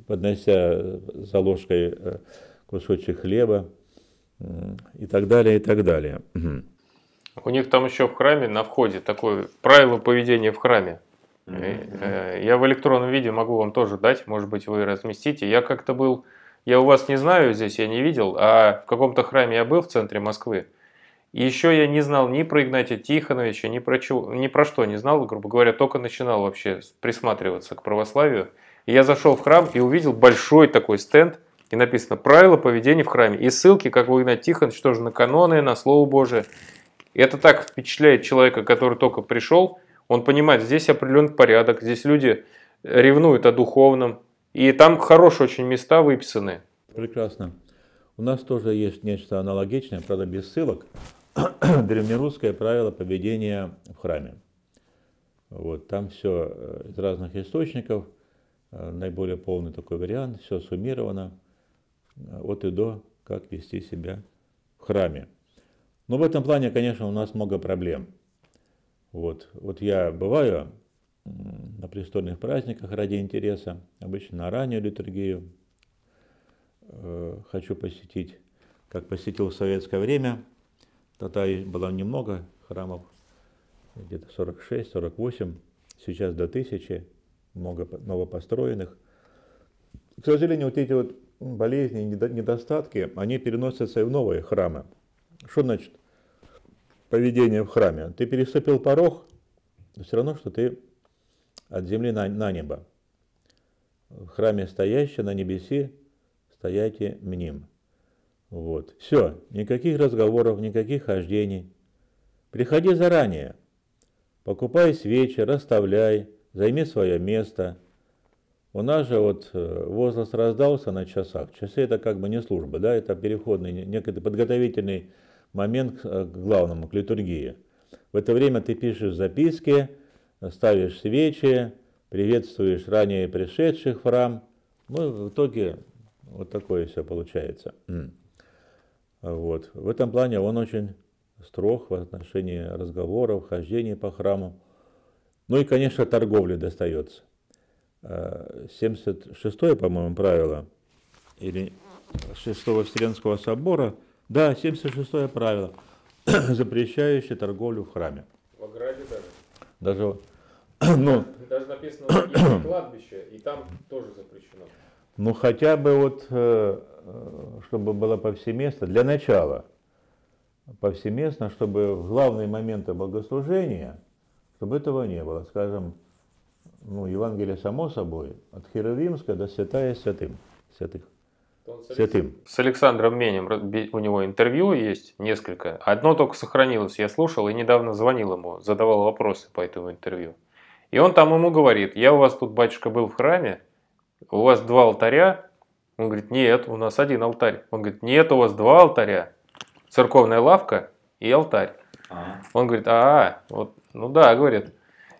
поднося за ложкой э, кусочек хлеба и так далее, и так далее. У них там еще в храме на входе такое правило поведения в храме. Э, я в электронном виде могу вам тоже дать, может быть, вы разместите. Я как-то был, я у вас не знаю здесь, я не видел, а в каком-то храме я был в центре Москвы. И еще я не знал ни про Игнатия Тихоновича, ни про, чего, ни про что не знал, грубо говоря, только начинал вообще присматриваться к православию. И я зашел в храм и увидел большой такой стенд, и написано «Правила поведения в храме». И ссылки, как у Игнатия Тихоновича, тоже на каноны, на Слово Божие. И это так впечатляет человека, который только пришел. Он понимает, здесь определенный порядок, здесь люди ревнуют о духовном. И там хорошие очень места выписаны. Прекрасно. У нас тоже есть нечто аналогичное, правда без ссылок. древнерусское правило поведения в храме. Вот, там все э, из разных источников, э, наиболее полный такой вариант, все суммировано э, от и до, как вести себя в храме. Но в этом плане, конечно, у нас много проблем. Вот, вот я бываю на престольных праздниках ради интереса, обычно на раннюю литургию э, хочу посетить, как посетил в советское время – Тогда было немного храмов, где-то 46-48, сейчас до тысячи, много новопостроенных. К сожалению, вот эти вот болезни и недостатки, они переносятся и в новые храмы. Что значит поведение в храме? Ты переступил порог, но все равно, что ты от земли на, на небо. В храме стоящий на небеси, стояйте мним. Вот. Все, никаких разговоров, никаких хождений. Приходи заранее. Покупай свечи, расставляй, займи свое место. У нас же вот э, возраст раздался на часах. Часы это как бы не служба, да, это переходный, некий подготовительный момент э, к главному, к литургии. В это время ты пишешь записки, ставишь свечи, приветствуешь ранее пришедших в храм. Ну, в итоге вот такое все получается. Вот. В этом плане он очень строг в отношении разговоров, хождения по храму. Ну и, конечно, торговле достается. 76-е, э, по-моему, правило, или 6-го Вселенского собора, да, 76-е правило, запрещающее торговлю в храме. В ограде даже? Даже, ну, даже написано на кладбище, и там тоже запрещено. Ну, хотя бы вот э, Э, чтобы было повсеместно, для начала повсеместно, чтобы в главные моменты богослужения, чтобы этого не было. Скажем, ну, Евангелие само собой, от Херувимска до Святая Святым, святых. Святым. С Александром Менем у него интервью есть несколько. Одно только сохранилось, я слушал и недавно звонил ему, задавал вопросы по этому интервью. И он там ему говорит, я у вас тут, батюшка, был в храме, у вас два алтаря, он говорит, нет, у нас один алтарь. Он говорит, нет, у вас два алтаря. Церковная лавка и алтарь. А-а-а. Он говорит, а, вот, ну да, говорит.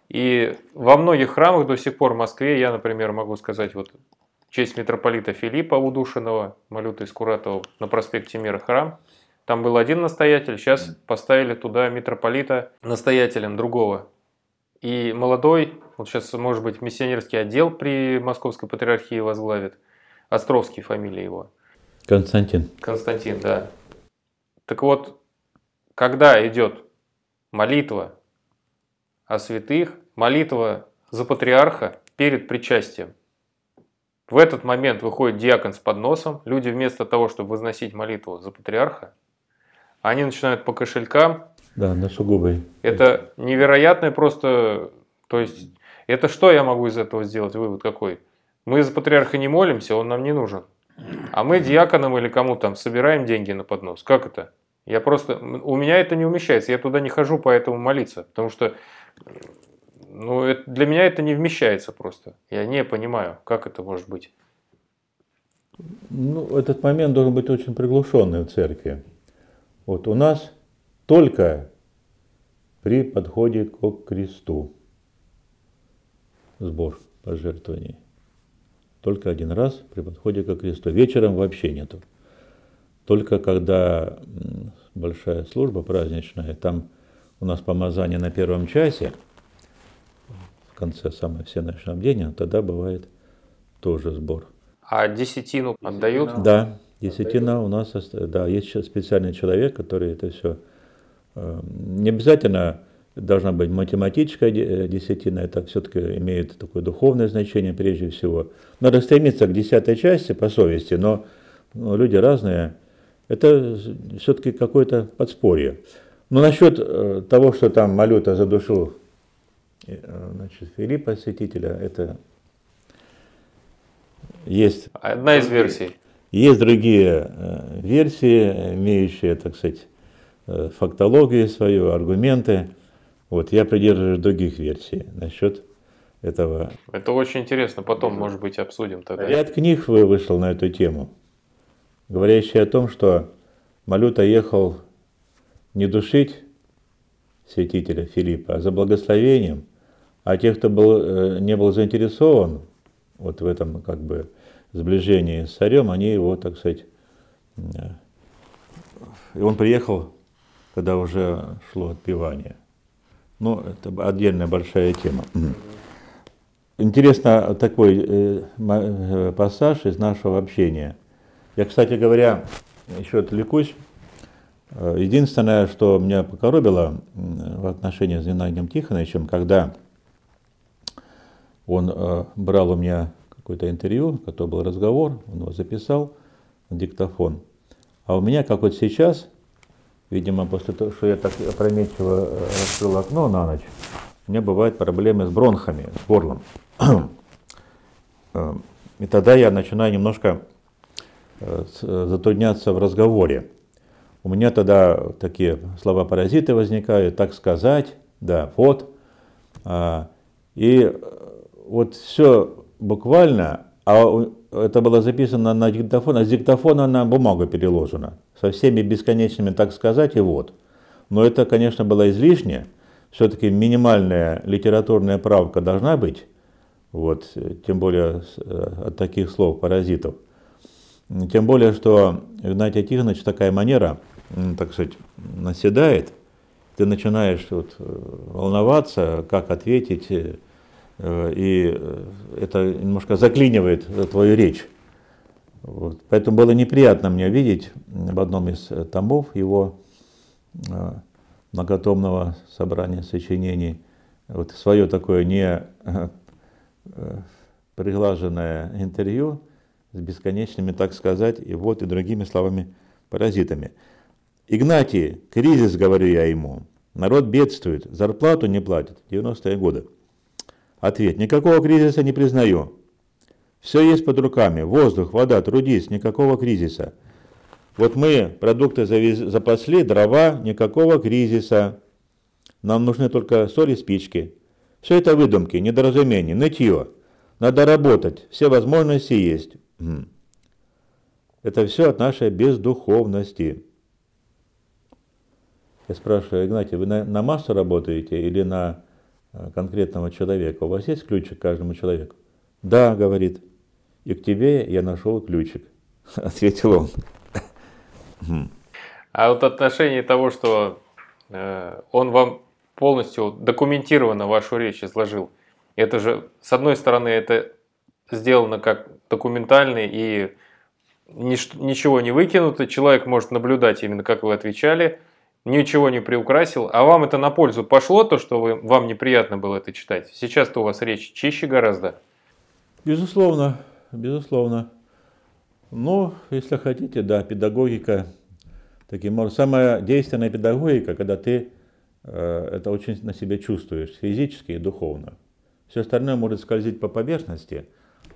И во многих храмах до сих пор в Москве, я, например, могу сказать, вот в честь митрополита Филиппа удушенного Малюта из на проспекте Мира храм. Там был один настоятель, сейчас поставили туда митрополита настоятелем другого. И молодой, вот сейчас, может быть, миссионерский отдел при Московской патриархии возглавит – Островский фамилия его. Константин. Константин, да. Так вот, когда идет молитва о святых, молитва за патриарха перед причастием. В этот момент выходит диакон с подносом, люди вместо того, чтобы возносить молитву за патриарха, они начинают по кошелькам. Да, на сугубой. Это невероятное просто, то есть, это что я могу из этого сделать, вывод какой? Мы за патриарха не молимся, он нам не нужен. А мы диаконам или кому там собираем деньги на поднос. Как это? Я просто... У меня это не умещается. Я туда не хожу, поэтому молиться. Потому что ну, это, для меня это не вмещается просто. Я не понимаю, как это может быть. Ну, этот момент должен быть очень приглушенный в церкви. Вот у нас только при подходе к кресту сбор пожертвований. Только один раз при подходе к кресту. Вечером вообще нету. Только когда большая служба праздничная, там у нас помазание на первом часе, в конце самого все всеночного обдения, тогда бывает тоже сбор. А десятину отдают? Да, десятина отдают. у нас, да, есть специальный человек, который это все... Э, не обязательно должна быть математическая э, десятина, это все-таки имеет такое духовное значение прежде всего. Надо стремиться к десятой части по совести, но ну, люди разные, это все-таки какое-то подспорье. Но насчет э, того, что там Малюта задушил, э, значит, Филиппа Святителя, это есть... Одна из версий. Есть другие версии, имеющие, так сказать, фактологию свою, аргументы. Вот, я придерживаюсь других версий насчет этого. Это очень интересно, потом, может быть, обсудим тогда. Ряд книг вышел на эту тему, говорящие о том, что Малюта ехал не душить святителя Филиппа, а за благословением, а тех, кто был, э, не был заинтересован вот в этом как бы сближении с царем, они его, так сказать, э, и он приехал, когда уже шло отпевание. Ну, это отдельная большая тема. Интересно такой э, э, пассаж из нашего общения. Я, кстати говоря, еще отвлекусь. Э, единственное, что меня покоробило в отношении с Геннадием Тихоновичем, когда он э, брал у меня какое-то интервью, который был разговор, он его записал на диктофон. А у меня, как вот сейчас, Видимо, после того, что я так опрометчиво э, открыл окно на ночь, у меня бывают проблемы с бронхами, с горлом. Эм, и тогда я начинаю немножко э, э, затрудняться в разговоре. У меня тогда такие слова-паразиты возникают, так сказать, да, вот. А, и вот все буквально, а это было записано на диктофон, а с диктофона на бумагу переложено, со всеми бесконечными, так сказать, и вот. Но это, конечно, было излишне, все-таки минимальная литературная правка должна быть, вот, тем более э, от таких слов паразитов. Тем более, что Игнатий Тихонович такая манера, так сказать, наседает, ты начинаешь вот, э, волноваться, как ответить, э, Э, и э, это немножко заклинивает э, твою речь. Вот. Поэтому было неприятно мне видеть в одном из томов его многотомного собрания сочинений вот свое такое не приглаженное интервью с бесконечными, так сказать, и вот и другими словами, паразитами. Игнатий, кризис, говорю я ему, народ бедствует, зарплату не платит, 90-е годы. Ответ. Никакого кризиса не признаю. Все есть под руками. Воздух, вода, трудись. Никакого кризиса. Вот мы продукты завез, запасли, дрова, никакого кризиса. Нам нужны только соль и спички. Все это выдумки, недоразумения, нытье. Надо работать, все возможности есть. Это все от нашей бездуховности. Я спрашиваю, Игнатий, вы на, на массу работаете или на Э, конкретного человека. У вас есть ключик к каждому человеку? Да, говорит. И к тебе я нашел ключик, ответил он. А вот отношение того, что э, он вам полностью документированно вашу речь изложил, это же, с одной стороны, это сделано как документальный и ничего не выкинуто, человек может наблюдать именно как вы отвечали, ничего не приукрасил, а вам это на пользу пошло, то, что вы, вам неприятно было это читать? Сейчас-то у вас речь чище гораздо. Безусловно, безусловно. Ну, если хотите, да, педагогика, таким образом, самая действенная педагогика, когда ты э, это очень на себе чувствуешь, физически и духовно. Все остальное может скользить по поверхности,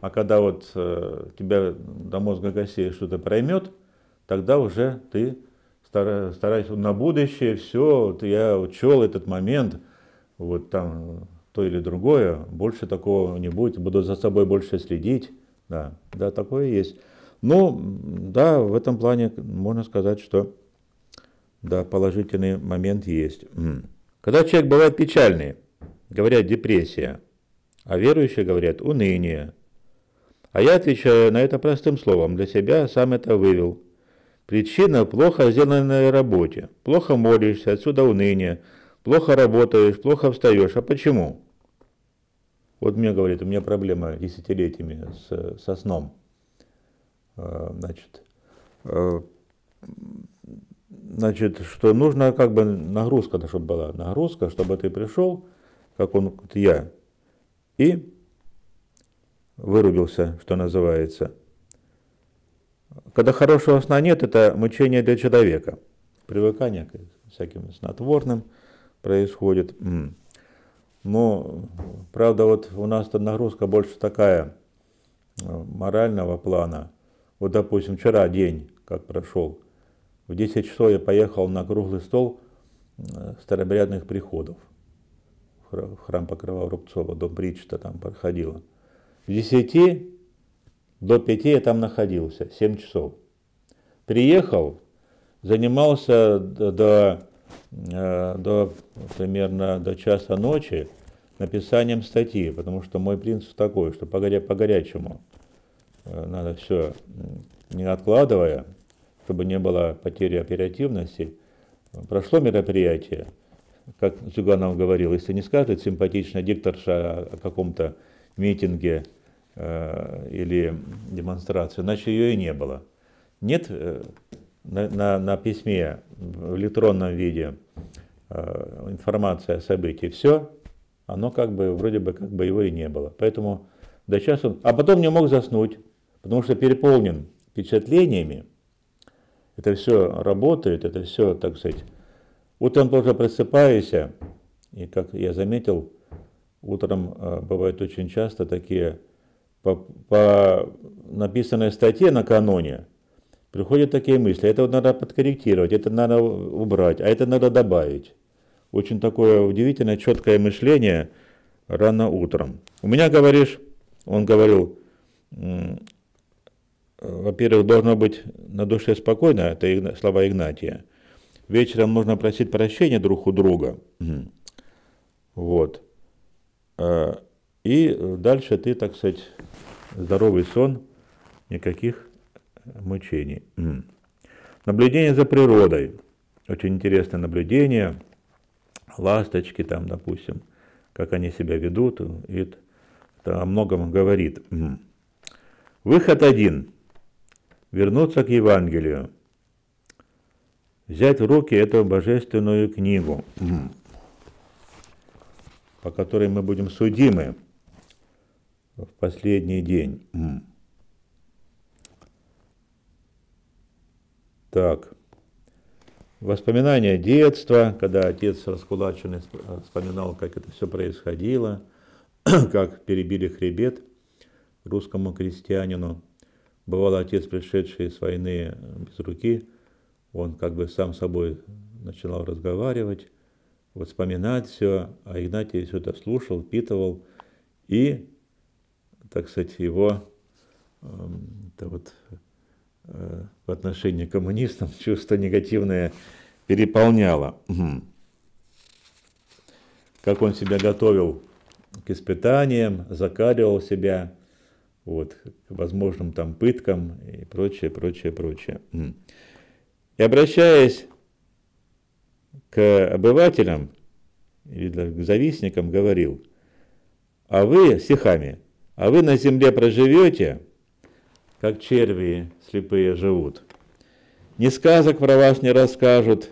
а когда вот э, тебя до мозга гостей что-то проймет, тогда уже ты стараюсь на будущее, все, я учел этот момент, вот там то или другое, больше такого не будет, буду за собой больше следить, да, да, такое есть. Ну, да, в этом плане можно сказать, что да, положительный момент есть. Когда человек бывает печальный, говорят депрессия, а верующие говорят уныние. А я отвечаю на это простым словом, для себя сам это вывел – Причина – плохо сделанной работе. Плохо молишься, отсюда уныние. Плохо работаешь, плохо встаешь. А почему? Вот мне говорит, у меня проблема десятилетиями с, со сном. А, значит, а, значит, что нужно как бы нагрузка, чтобы была нагрузка, чтобы ты пришел, как он, я, и вырубился, что называется – когда хорошего сна нет, это мучение для человека. Привыкание к всяким снотворным происходит. Но, правда, вот у нас-то нагрузка больше такая, э, морального плана. Вот, допустим, вчера день, как прошел, в 10 часов я поехал на круглый стол э, старобрядных приходов. В храм Покрова Рубцова, дом Притчета там проходила. В 10 до пяти я там находился, семь часов. Приехал, занимался до, э, до, примерно до часа ночи написанием статьи, потому что мой принцип такой, что по, горя, по горячему э, надо все не откладывая, чтобы не было потери оперативности. Прошло мероприятие, как Зюганов говорил, если не скажет симпатичный дикторша о каком-то митинге Э, или демонстрацию, иначе ее и не было. Нет э, на, на, на письме в электронном виде э, информации о событии, все, оно как бы, вроде бы, как бы его и не было. Поэтому до часу... А потом не мог заснуть, потому что переполнен впечатлениями. Это все работает, это все, так сказать... Утром тоже просыпаюсь, и, как я заметил, утром э, бывают очень часто такие по, по написанной статье накануне приходят такие мысли. Это вот надо подкорректировать, это надо убрать, а это надо добавить. Очень такое удивительное, четкое мышление рано утром. У меня, говоришь, он говорил, во-первых, должно быть на душе спокойно, это слова Игнатия. Вечером нужно просить прощения друг у друга. Вот. А, и дальше ты, так сказать, здоровый сон, никаких мучений. Наблюдение за природой. Очень интересное наблюдение. Ласточки там, допустим, как они себя ведут. это о многом говорит. Выход один. Вернуться к Евангелию. Взять в руки эту божественную книгу, по которой мы будем судимы в последний день. Так. Воспоминания детства, когда отец раскулаченный э, вспоминал, как это все происходило, как перебили хребет русскому крестьянину. бывало отец, пришедший с войны э, без руки, он как бы сам собой начинал разговаривать, вспоминать все, а Игнатий все это слушал, впитывал и так сказать, его эм, это вот, э, в отношении к коммунистам чувство негативное переполняло. Как он себя готовил к испытаниям, закаливал себя, вот, к возможным там пыткам и прочее, прочее, прочее. И обращаясь к обывателям или к завистникам, говорил, а вы стихами – а вы на земле проживете, как черви слепые живут. Ни сказок про вас не расскажут,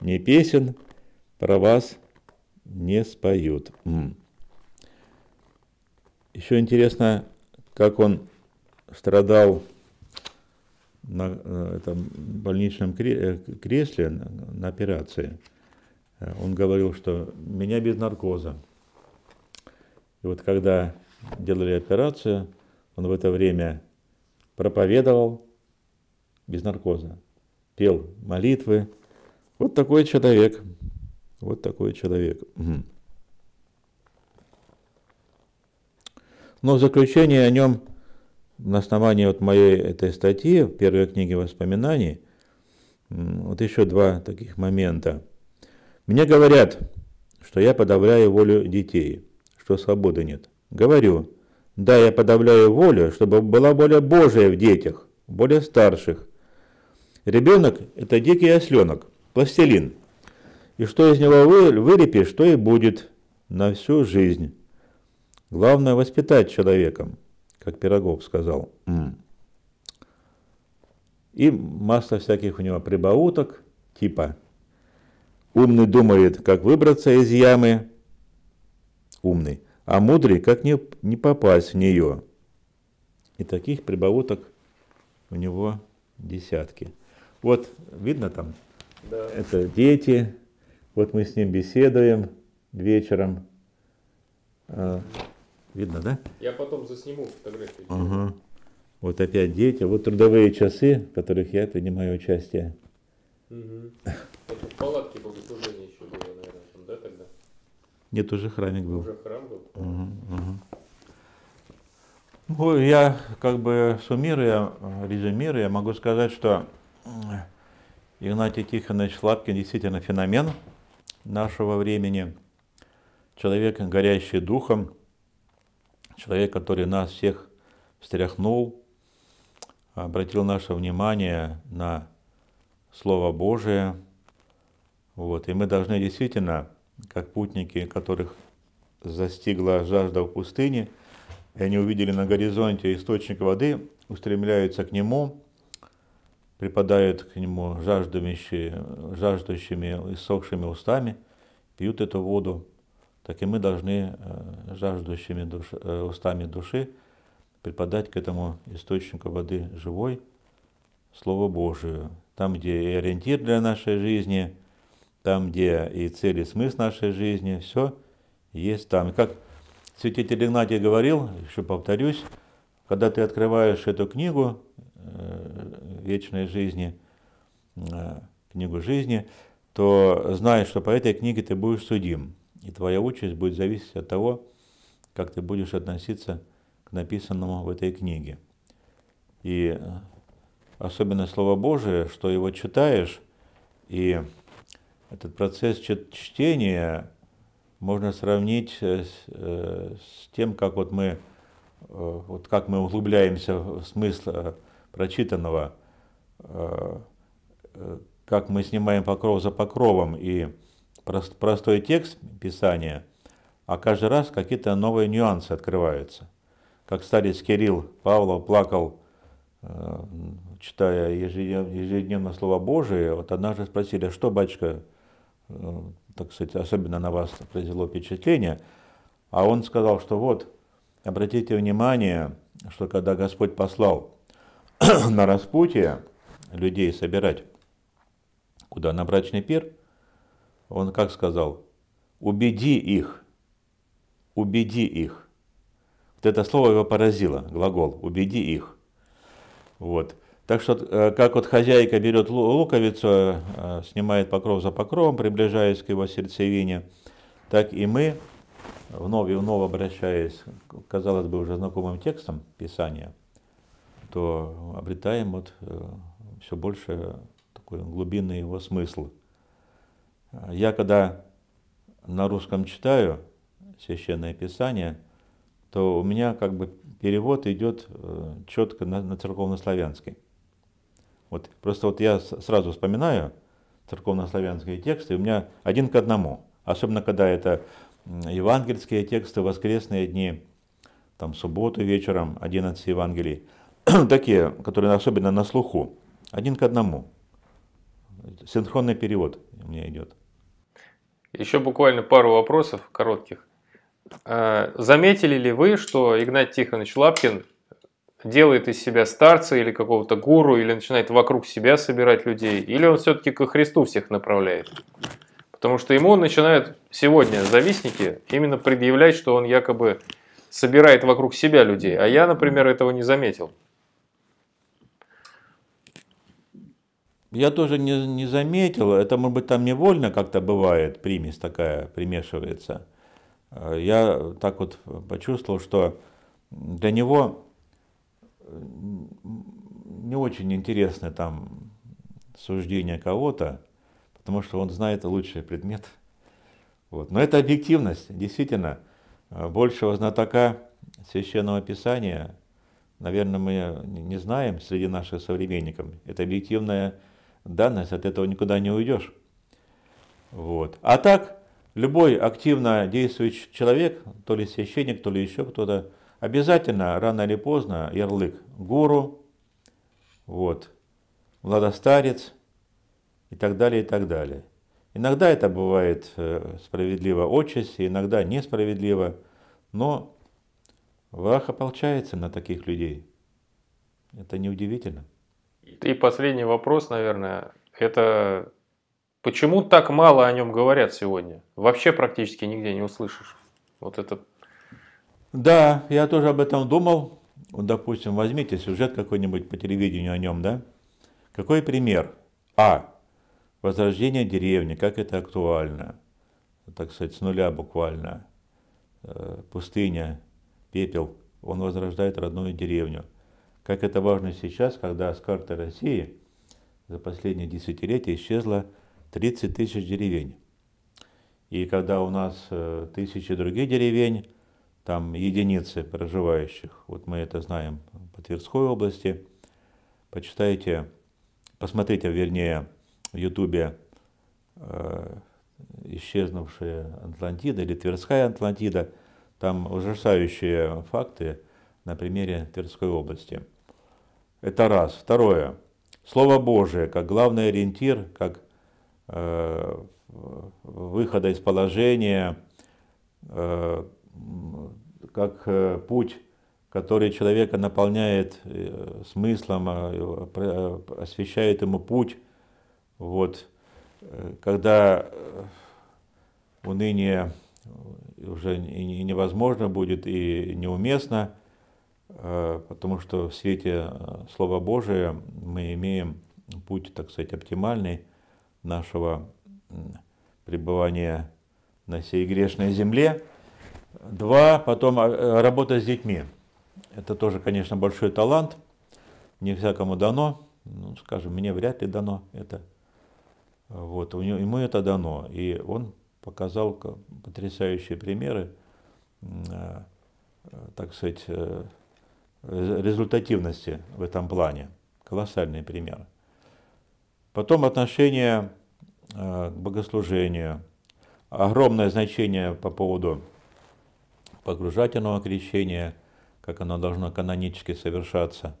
ни песен про вас не споют. Еще интересно, как он страдал на э, этом больничном э, кресле на операции. Э, он говорил, что меня без наркоза. И вот когда делали операцию, он в это время проповедовал без наркоза, пел молитвы. Вот такой человек, вот такой человек. Но в заключение о нем, на основании вот моей этой статьи, в первой книге воспоминаний, вот еще два таких момента. Мне говорят, что я подавляю волю детей, что свободы нет. Говорю, да, я подавляю волю, чтобы была воля Божия в детях, более старших. Ребенок – это дикий осленок, пластилин. И что из него вы, вылепишь, что и будет на всю жизнь. Главное – воспитать человеком, как Пирогов сказал. И масса всяких у него прибауток, типа «умный думает, как выбраться из ямы», «умный», а мудрый, как не, не попасть в нее. И таких прибавуток у него десятки. Вот, видно там, да. это дети, вот мы с ним беседуем вечером. А, видно, да? Я потом засниму фотографию. Ага. Вот опять дети, вот трудовые часы, в которых я принимаю участие. Угу. Это в палатке нет, уже храмик был. Уже храм был? Угу, угу. Ну, я как бы суммируя, э, резюмируя, могу сказать, что э, Игнатий Тихонович Лапкин действительно феномен нашего времени. Человек, горящий духом, человек, который нас всех встряхнул, обратил наше внимание на Слово Божие. Вот. И мы должны действительно как путники, которых застигла жажда в пустыне, и они увидели на горизонте источник воды, устремляются к нему, припадают к нему жаждущие, жаждущими, иссохшими устами, пьют эту воду, так и мы должны э, жаждущими душ, э, устами души припадать к этому источнику воды живой, Слово Божию. Там, где и ориентир для нашей жизни – там, где и цель, и смысл нашей жизни, все есть там. как святитель Игнатий говорил, еще повторюсь, когда ты открываешь эту книгу э, вечной жизни, э, книгу жизни, то знаешь, что по этой книге ты будешь судим. И твоя участь будет зависеть от того, как ты будешь относиться к написанному в этой книге. И э, особенно Слово Божие, что его читаешь, и этот процесс чтения можно сравнить э, с, э, с тем, как вот мы, э, вот как мы углубляемся в смысл прочитанного, как мы снимаем покров за покровом и простой текст Писания, а каждый раз какие-то новые нюансы открываются. Как старец Кирилл Павлов плакал, читая ежедневно Слово Божие, вот однажды спросили, «А что, батюшка, Э, так сказать, особенно на вас произвело впечатление. А он сказал, что вот, обратите внимание, что когда Господь послал на распутье людей собирать, куда, на брачный пир, он как сказал, убеди их, убеди их. Вот это слово его поразило, глагол «убеди их». Вот. Так что, э, как вот хозяйка берет луковицу, э, снимает покров за покровом, приближаясь к его сердцевине, так и мы, вновь и вновь обращаясь, казалось бы, уже знакомым текстом Писания, то обретаем вот э, все больше такой глубинный его смысл. Я когда на русском читаю Священное Писание, то у меня как бы перевод идет четко на, на церковнославянский. Вот, просто вот я сразу вспоминаю церковнославянские тексты, у меня один к одному. Особенно, когда это евангельские тексты, воскресные дни, там субботу вечером, 11 Евангелий. Такие, которые особенно на слуху. Один к одному. Синхронный перевод у меня идет. Еще буквально пару вопросов коротких. Э, заметили ли вы, что Игнат Тихонович Лапкин делает из себя старца или какого-то гуру, или начинает вокруг себя собирать людей, или он все-таки ко Христу всех направляет. Потому что ему начинают сегодня завистники именно предъявлять, что он якобы собирает вокруг себя людей. А я, например, этого не заметил. Я тоже не, не заметил, это, может быть, там невольно как-то бывает, примесь такая примешивается. Э, я так вот почувствовал, что для него не очень интересно там суждение кого-то, потому что он знает лучший предмет. Вот. Но это объективность, действительно. Большего знатока Священного Писания, наверное, мы не знаем среди наших современников. Это объективная данность, от этого никуда не уйдешь. Вот. А так, любой активно действующий человек, то ли священник, то ли еще кто-то, Обязательно, рано или поздно, ярлык гуру, вот, владостарец и так далее, и так далее. Иногда это бывает э, справедливо отчасти, иногда несправедливо, но враг получается на таких людей. Это неудивительно. И последний вопрос, наверное, это почему так мало о нем говорят сегодня? Вообще практически нигде не услышишь. Вот это да, я тоже об этом думал. Вот, допустим, возьмите сюжет какой-нибудь по телевидению о нем, да? Какой пример? А. Возрождение деревни, как это актуально. Так сказать, с нуля буквально. Э, пустыня, пепел. Он возрождает родную деревню. Как это важно сейчас, когда с карты России за последние десятилетия исчезло 30 тысяч деревень. И когда у нас э, тысячи других деревень там единицы проживающих. Вот мы это знаем по Тверской области. Почитайте, посмотрите, вернее, в Ютубе э, «Исчезнувшая Атлантида» или «Тверская Атлантида». Там ужасающие факты на примере Тверской области. Это раз. Второе. Слово Божие как главный ориентир, как э, выхода из положения, э, как э, путь, который человека наполняет э, смыслом, э, освещает ему путь. Вот. Когда уныние уже и невозможно будет, и неуместно, потому что в свете Слова Божия мы имеем путь, так сказать, оптимальный нашего пребывания на всей грешной земле. Два, потом а, э, работа с детьми. Это тоже, конечно, большой талант. Не всякому дано. Ну, скажем, мне вряд ли дано это. Вот, у него, ему это дано. И он показал потрясающие примеры, э, э, так сказать, результативности в этом плане. Колоссальные примеры. Потом отношение к богослужению. Огромное значение по поводу погружательного крещения, как оно должно канонически совершаться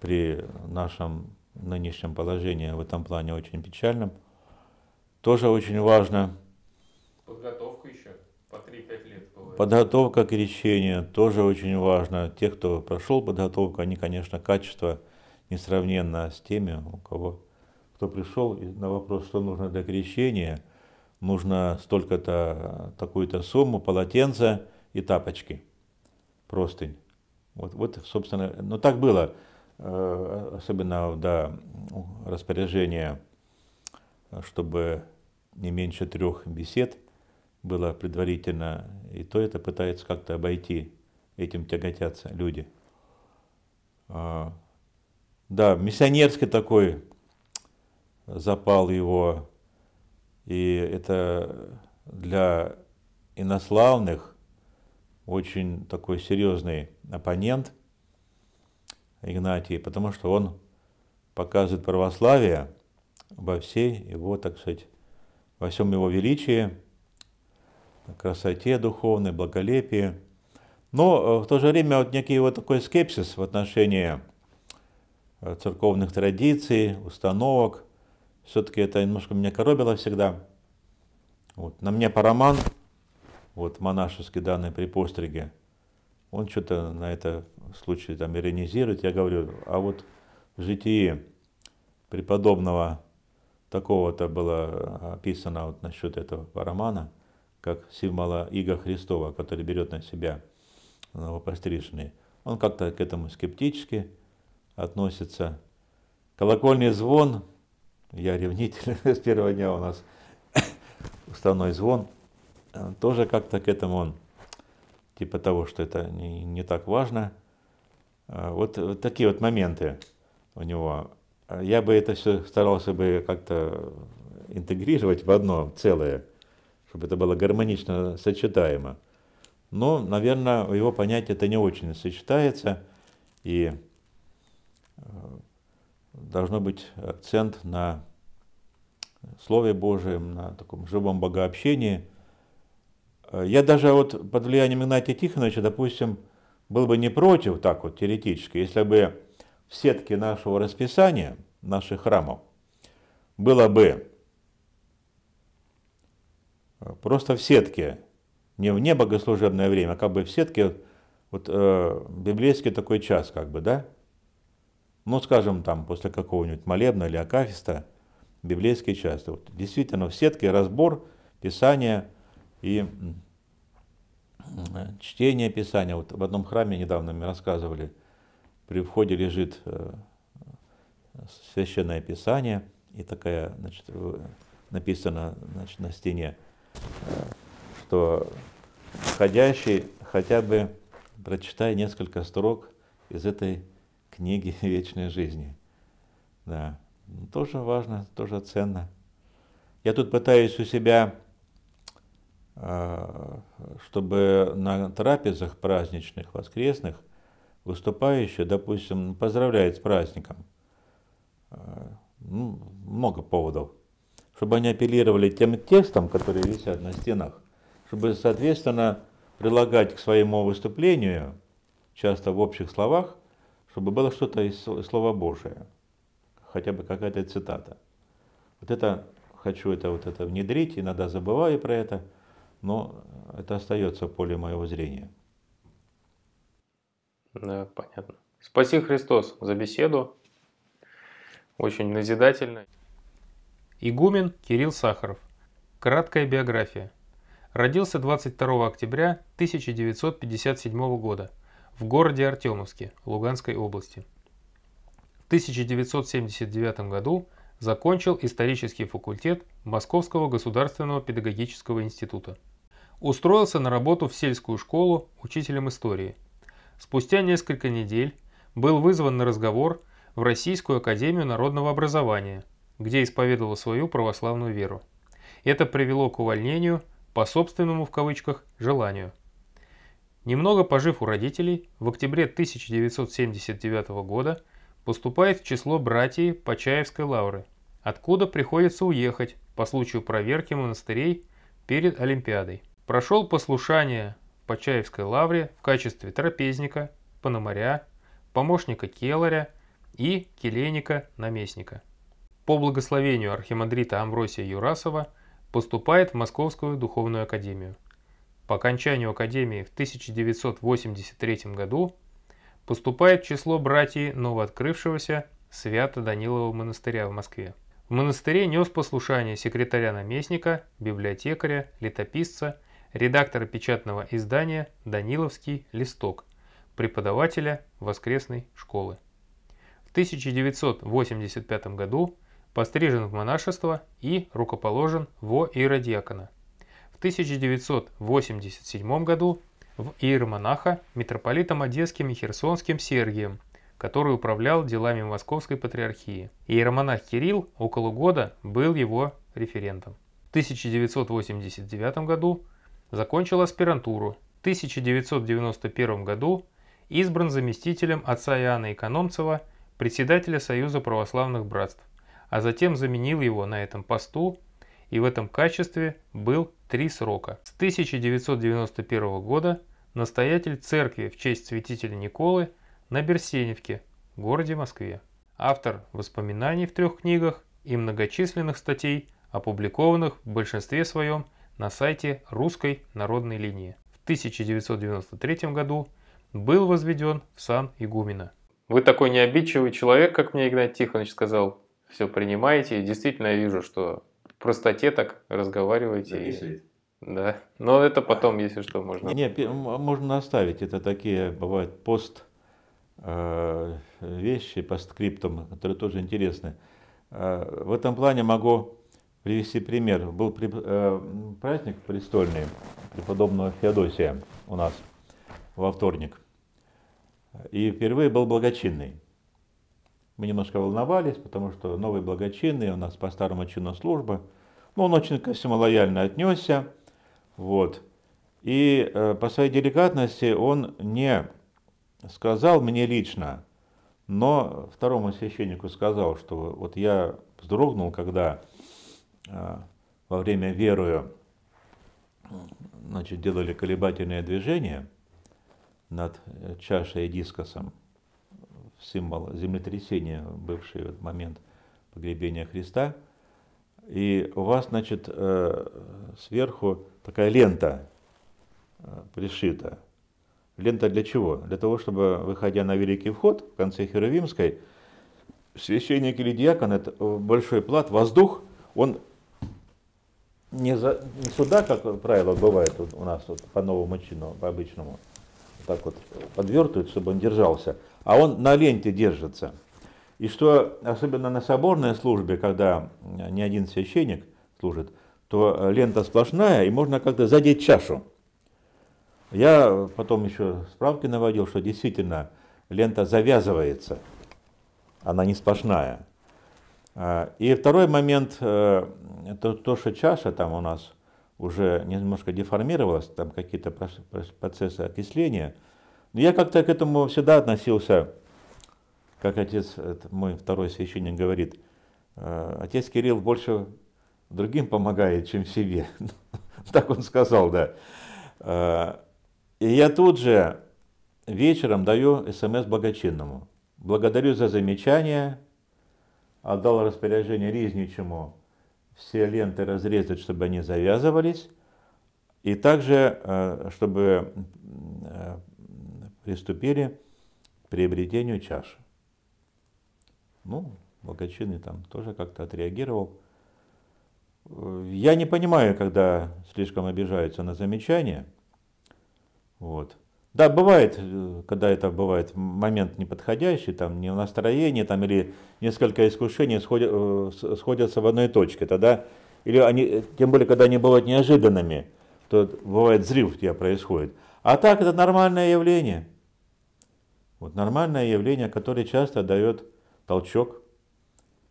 при нашем нынешнем положении в этом плане очень печальном, тоже очень важно. Подготовка еще по 3-5 лет бывает. Подготовка к тоже очень важно. Те, кто прошел подготовку, они, конечно, качество несравненно с теми, у кого кто пришел и на вопрос, что нужно для крещения, нужно столько-то, такую-то сумму, полотенца, и тапочки, простынь. Вот, вот собственно, ну так было, э, особенно до да, распоряжения, чтобы не меньше трех бесед было предварительно, и то это пытается как-то обойти, этим тяготятся люди. А, да, миссионерский такой запал его, и это для инославных очень такой серьезный оппонент Игнатий, потому что он показывает православие во всей его, так сказать, во всем его величии, красоте духовной, благолепии. Но э, в то же время вот некий вот такой скепсис в отношении э, церковных традиций, установок. Все-таки это немножко меня коробило всегда. Вот. На мне параман вот монашеские данные при постриге, он что-то на это случай там иронизирует. Я говорю, а вот в житии преподобного такого-то было э, описано вот насчет этого романа, как символа Иго Христова, который берет на себя новопостриженный. Он как-то к этому скептически относится. Колокольный звон, я ревнитель, с первого дня у нас уставной звон – Э, тоже как-то к этому, он типа того, что это не, не так важно. Э, вот, вот такие вот моменты у него. Э, я бы это все старался бы как-то интегрировать в одно целое, чтобы это было гармонично сочетаемо. Но, наверное, его понятие это не очень сочетается, и должно быть акцент на Слове Божьем, на таком живом богообщении – Э, я даже вот под влиянием Игнатия Тихоновича, допустим, был бы не против, так вот теоретически, если бы в сетке нашего расписания, наших храмов, было бы э, просто в сетке, не в небогослужебное время, а как бы в сетке, вот э, библейский такой час, как бы, да? Ну, скажем, там, после какого-нибудь молебна или акафиста, библейский час. Вот, действительно, в сетке разбор Писания – и э, чтение Писания, вот в одном храме недавно мне рассказывали, при входе лежит э, священное Писание, и такая, значит, написано значит, на стене, э, что входящий хотя бы прочитай несколько строк из этой книги вечной жизни. Да. Тоже важно, тоже ценно. Я тут пытаюсь у себя Э, чтобы на трапезах праздничных, воскресных, выступающие, допустим, поздравляют с праздником. Э, ну, много поводов. Чтобы они апеллировали тем текстом, которые висят на стенах, чтобы, соответственно, прилагать к своему выступлению, часто в общих словах, чтобы было что-то из Слова Божия, хотя бы какая-то цитата. Вот это хочу это вот это внедрить, иногда забываю про это – но это остается поле моего зрения. Да, понятно. Спаси Христос за беседу. Очень назидательно. Игумен Кирилл Сахаров. Краткая биография. Родился 22 октября 1957 года в городе Артемовске Луганской области. В 1979 году закончил исторический факультет Московского государственного педагогического института устроился на работу в сельскую школу учителем истории. Спустя несколько недель был вызван на разговор в Российскую академию народного образования, где исповедовал свою православную веру. Это привело к увольнению по собственному в кавычках желанию. Немного пожив у родителей, в октябре 1979 года поступает в число братьев Почаевской лавры, откуда приходится уехать по случаю проверки монастырей перед Олимпиадой. Прошел послушание по Чаевской лавре в качестве трапезника, пономаря, помощника келаря и Келеника наместника По благословению архимандрита Амвросия Юрасова поступает в Московскую духовную академию. По окончанию академии в 1983 году поступает в число братьев новооткрывшегося Свято-Данилового монастыря в Москве. В монастыре нес послушание секретаря-наместника, библиотекаря, летописца – редактора печатного издания «Даниловский листок», преподавателя воскресной школы. В 1985 году пострижен в монашество и рукоположен во иеродиакона. В 1987 году в иеромонаха митрополитом Одесским и Херсонским Сергием, который управлял делами Московской Патриархии. Иеромонах Кирилл около года был его референтом. В 1989 году Закончил аспирантуру. В 1991 году избран заместителем отца Иоанна Экономцева, председателя Союза православных братств, а затем заменил его на этом посту и в этом качестве был три срока. С 1991 года настоятель церкви в честь святителя Николы на Берсеневке, в городе Москве. Автор воспоминаний в трех книгах и многочисленных статей, опубликованных в большинстве своем на сайте Русской народной линии. В 1993 году был возведен в сан игумена. Вы такой необидчивый человек, как мне Игнат Тихонович сказал. Все принимаете. действительно, я вижу, что в простоте так разговариваете. Записывайте. Да, но это потом, если что, можно. Не, а можно оставить. Это такие бывают пост э, вещи, постскриптум, которые тоже интересны. Э, в этом плане могу привести пример. Был при, э, праздник престольный преподобного Феодосия у нас во вторник. И впервые был благочинный. Мы немножко волновались, потому что новый благочинный, у нас по старому чину служба. Но ну, он очень ко всему лояльно отнесся. Вот. И э, по своей деликатности он не сказал мне лично, но второму священнику сказал, что вот я вздрогнул, когда а, во время верую значит, делали колебательное движение над чашей и дискосом, символ землетрясения, бывший в этот момент погребения Христа, и у вас, значит, э, сверху такая лента э, пришита. Лента для чего? Для того, чтобы, выходя на Великий Вход в конце Херувимской, священник или диакон, это большой плат, воздух, он не, за, не суда, как правило, бывает вот у нас вот, по новому чину, по обычному, так вот подвертывают, чтобы он держался, а он на ленте держится. И что особенно на соборной службе, когда не один священник служит, то лента сплошная, и можно как-то задеть чашу. Я потом еще справки наводил, что действительно лента завязывается, она не сплошная. А, и второй момент, э, это то, что чаша там у нас уже немножко деформировалась, там какие-то процессы окисления. Но я как-то к этому всегда относился, как отец, мой второй священник говорит, «Э, отец Кирилл больше другим помогает, чем себе. так он сказал, да. Э, и я тут же вечером даю смс благочинному. Благодарю за замечание, отдал распоряжение Ризничему все ленты разрезать, чтобы они завязывались, и также, э, чтобы э, приступили к приобретению чаши. Ну, благочинный там тоже как-то отреагировал. Э, я не понимаю, когда слишком обижаются на замечания. Вот. Да, бывает, э, когда это бывает момент неподходящий, там, не в настроении, там, или несколько искушений сходят, э, сходятся в одной точке, тогда, или они, э, тем более, когда они бывают неожиданными, то бывает взрыв у тебя происходит. А так это нормальное явление. Вот нормальное явление, которое часто дает толчок.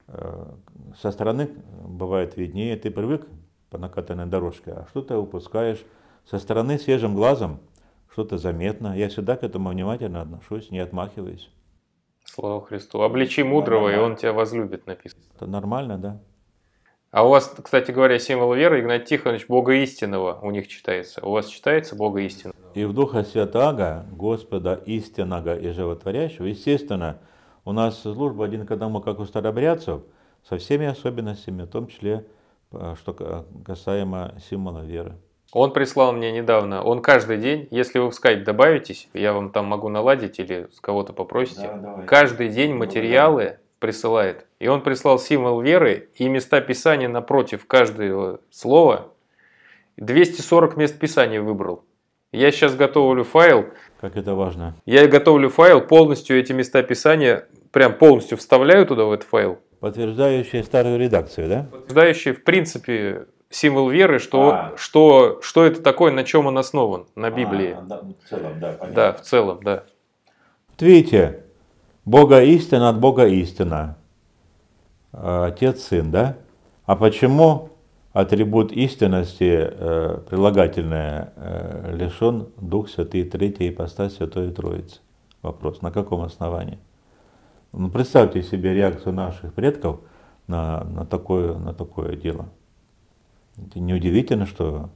Со стороны бывает виднее, ты привык по накатанной дорожке, а что ты упускаешь со стороны свежим глазом – что-то заметно. Я всегда к этому внимательно отношусь, не отмахиваюсь. Слава Христу. Обличи мудрого, нормально. и он тебя возлюбит, написано. Это нормально, да. А у вас, кстати говоря, символ веры Игнат Тихонович Бога истинного у них читается. У вас читается Бога истинного? И в Духа Святаго, Господа истинного и животворящего, естественно, у нас служба один к одному, как у старобрядцев, со всеми особенностями, в том числе, э, что э, касаемо символа веры. Он прислал мне недавно, он каждый день, если вы в скайп добавитесь, я вам там могу наладить или с кого-то попросите, да, каждый день материалы давай. присылает. И он прислал символ веры и места писания напротив каждого слова. 240 мест писания выбрал. Я сейчас готовлю файл. Как это важно. Я готовлю файл, полностью эти места писания, прям полностью вставляю туда в этот файл. Подтверждающие старую редакцию, да? Подтверждающие, в принципе, символ веры, что, а. что, что это такое, на чем он основан, на а, Библии. А, да, ну, в целом, да, понятно. Да, в целом, да. Третье. Бога истина от Бога истина. А, отец, сын, да? А почему атрибут истинности, э, прилагательное, э, лишен Дух Святый, Третья ипостась Святой Троицы? Вопрос, на каком основании? Ну, представьте себе реакцию наших предков на, на, такое, на такое дело. Это неудивительно, что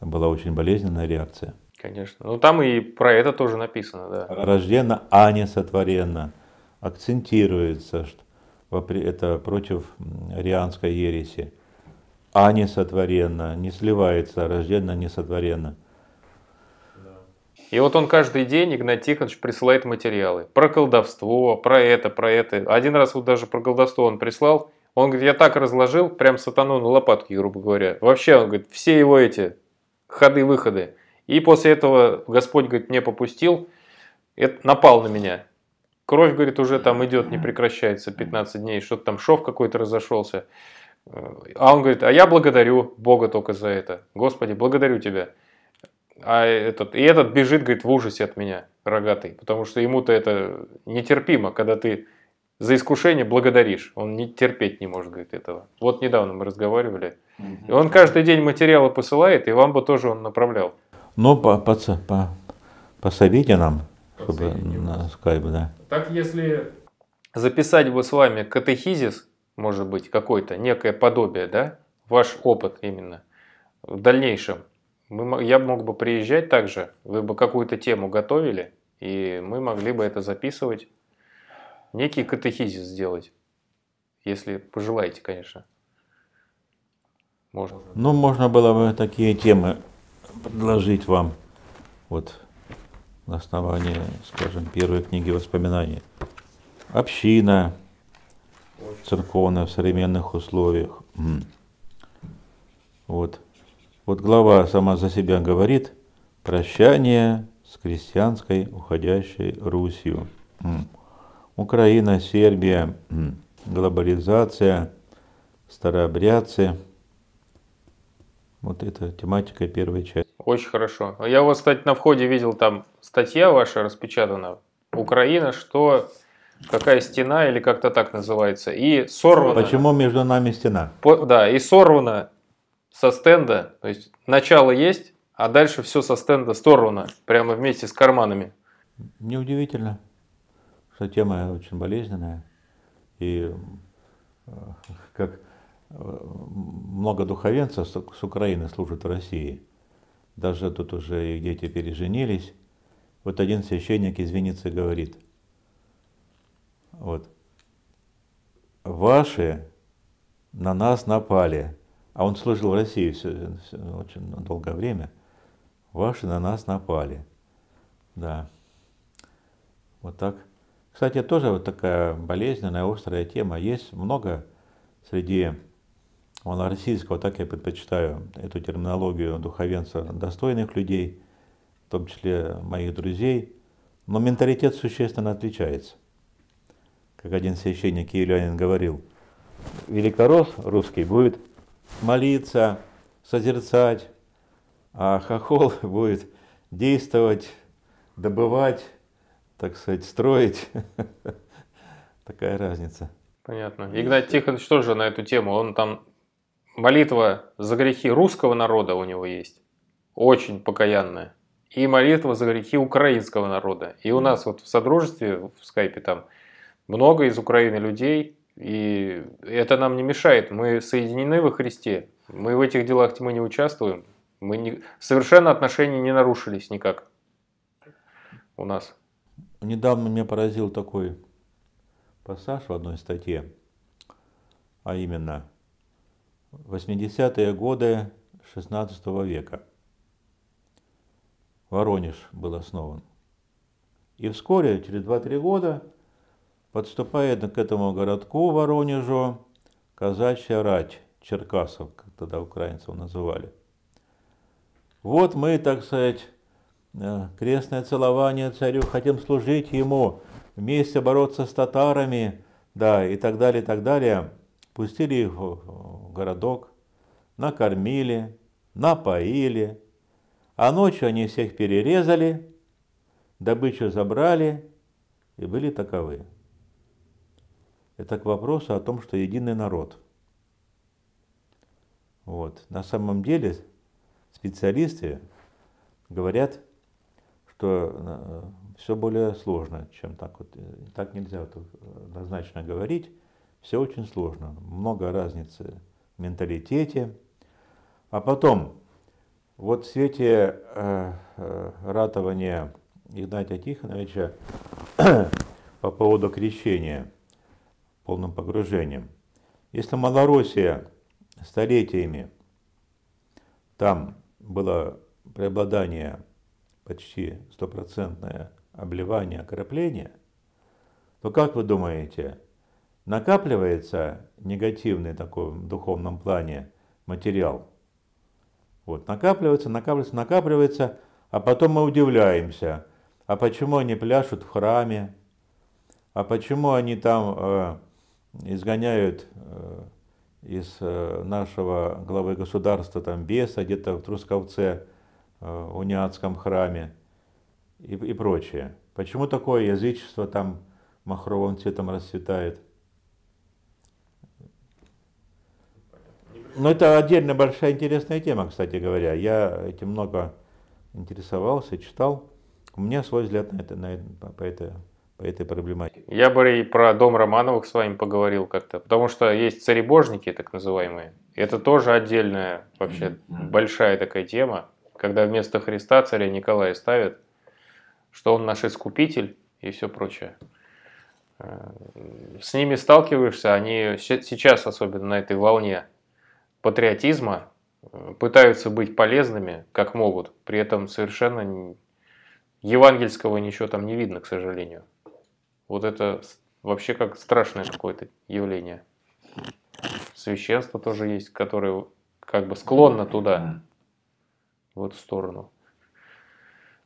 была очень болезненная реакция. Конечно. Ну там и про это тоже написано, да. Рождено, а не сотворено. Акцентируется, что это против рианской ереси. А не сотворено, не сливается, рождено, не сотворено. И вот он каждый день, Игнат Тихонович, присылает материалы про колдовство, про это, про это. Один раз вот даже про колдовство он прислал, он говорит, я так разложил, прям сатану на лопатки, грубо говоря. Вообще, он говорит, все его эти ходы-выходы. И после этого Господь, говорит, мне попустил, это напал на меня. Кровь, говорит, уже там идет, не прекращается 15 дней, что-то там шов какой-то разошелся. А он говорит, а я благодарю Бога только за это. Господи, благодарю тебя. А этот, и этот бежит, говорит, в ужасе от меня, рогатый, потому что ему-то это нетерпимо, когда ты за искушение благодаришь. Он не терпеть не может, говорит, этого. Вот недавно мы разговаривали. И он каждый день материалы посылает, и вам бы тоже он направлял. Ну, по, по, по, пособите нам, чтобы на скайп, да. Так, если записать бы с вами катехизис, может быть, какой-то, некое подобие, да, ваш опыт именно в дальнейшем, мы, я мог бы приезжать также, вы бы какую-то тему готовили, и мы могли бы это записывать, некий катехизис сделать. Если пожелаете, конечно. Можно. Ну, можно было бы такие темы предложить вам. Вот на основании, скажем, первой книги воспоминаний. Община церковная в современных условиях. Вот. Вот глава сама за себя говорит «Прощание с крестьянской уходящей Русью». Украина, Сербия, глобализация, старообрядцы. Вот это тематика первой части. Очень хорошо. Я у вас, кстати, на входе видел там статья ваша распечатана. Украина, что какая стена или как-то так называется. И сорвана. Почему между нами стена? По, да, и сорвана со стенда. То есть начало есть, а дальше все со стенда сорвано. Прямо вместе с карманами. Неудивительно что тема очень болезненная, и э, как э, много духовенцев с Украины служат в России, даже тут уже их дети переженились. Вот один священник из Винницы говорит, вот, ваши на нас напали, а он служил в России все, все, очень долгое время, ваши на нас напали, да, вот так. Кстати, тоже вот такая болезненная, острая тема. Есть много среди малороссийского, так я предпочитаю эту терминологию духовенства, достойных людей, в том числе моих друзей, но менталитет существенно отличается. Как один священник Елянин говорил, великорос русский будет молиться, созерцать, а хохол будет действовать, добывать, так сказать, строить. Такая разница. Понятно. Игнат Тихон, что же на эту тему. Он там молитва за грехи русского народа у него есть. Очень покаянная. И молитва за грехи украинского народа. И у нас вот в Содружестве, в скайпе там, много из Украины людей. И это нам не мешает. Мы соединены во Христе. Мы в этих делах тьмы не участвуем. Мы не... совершенно отношения не нарушились никак у нас недавно меня поразил такой пассаж в одной статье, а именно 80-е годы 16 века. Воронеж был основан. И вскоре, через 2-3 года, подступает к этому городку Воронежу казачья рать черкасов, как тогда украинцев называли. Вот мы, так сказать, крестное целование царю, хотим служить ему, вместе бороться с татарами, да, и так далее, и так далее. Пустили их в городок, накормили, напоили, а ночью они всех перерезали, добычу забрали и были таковы. Это к вопросу о том, что единый народ. Вот. На самом деле специалисты говорят что э, все более сложно, чем так вот. Э, так нельзя вот э, однозначно говорить. Все очень сложно. Много разницы в менталитете. А потом, вот в свете э, э, ратования Игнатия Тихоновича по поводу крещения полным погружением. Если Малороссия столетиями там было преобладание почти стопроцентное обливание, окропление, то как вы думаете, накапливается негативный такой в духовном плане материал? Вот, накапливается, накапливается, накапливается, а потом мы удивляемся, а почему они пляшут в храме, а почему они там э, изгоняют э, из э, нашего главы государства там беса где-то в Трусковце, Э, униатском храме и, и прочее. Почему такое язычество там махровым цветом расцветает? Ну, это отдельная большая интересная тема, кстати говоря. Я этим много интересовался, читал. У меня свой взгляд на это, на, по, этой, по этой проблематике. Я бы и про дом Романовых с вами поговорил как-то. Потому что есть царебожники, так называемые. Это тоже отдельная вообще mm-hmm. большая такая тема когда вместо Христа царя Николая ставят, что он наш искупитель и все прочее. Э, с ними сталкиваешься, они сейчас, особенно на этой волне патриотизма, э, пытаются быть полезными, как могут, при этом совершенно евангельского ничего там не видно, к сожалению. Вот это вообще как страшное какое-то явление. Священство тоже есть, которое как бы склонно туда в эту сторону.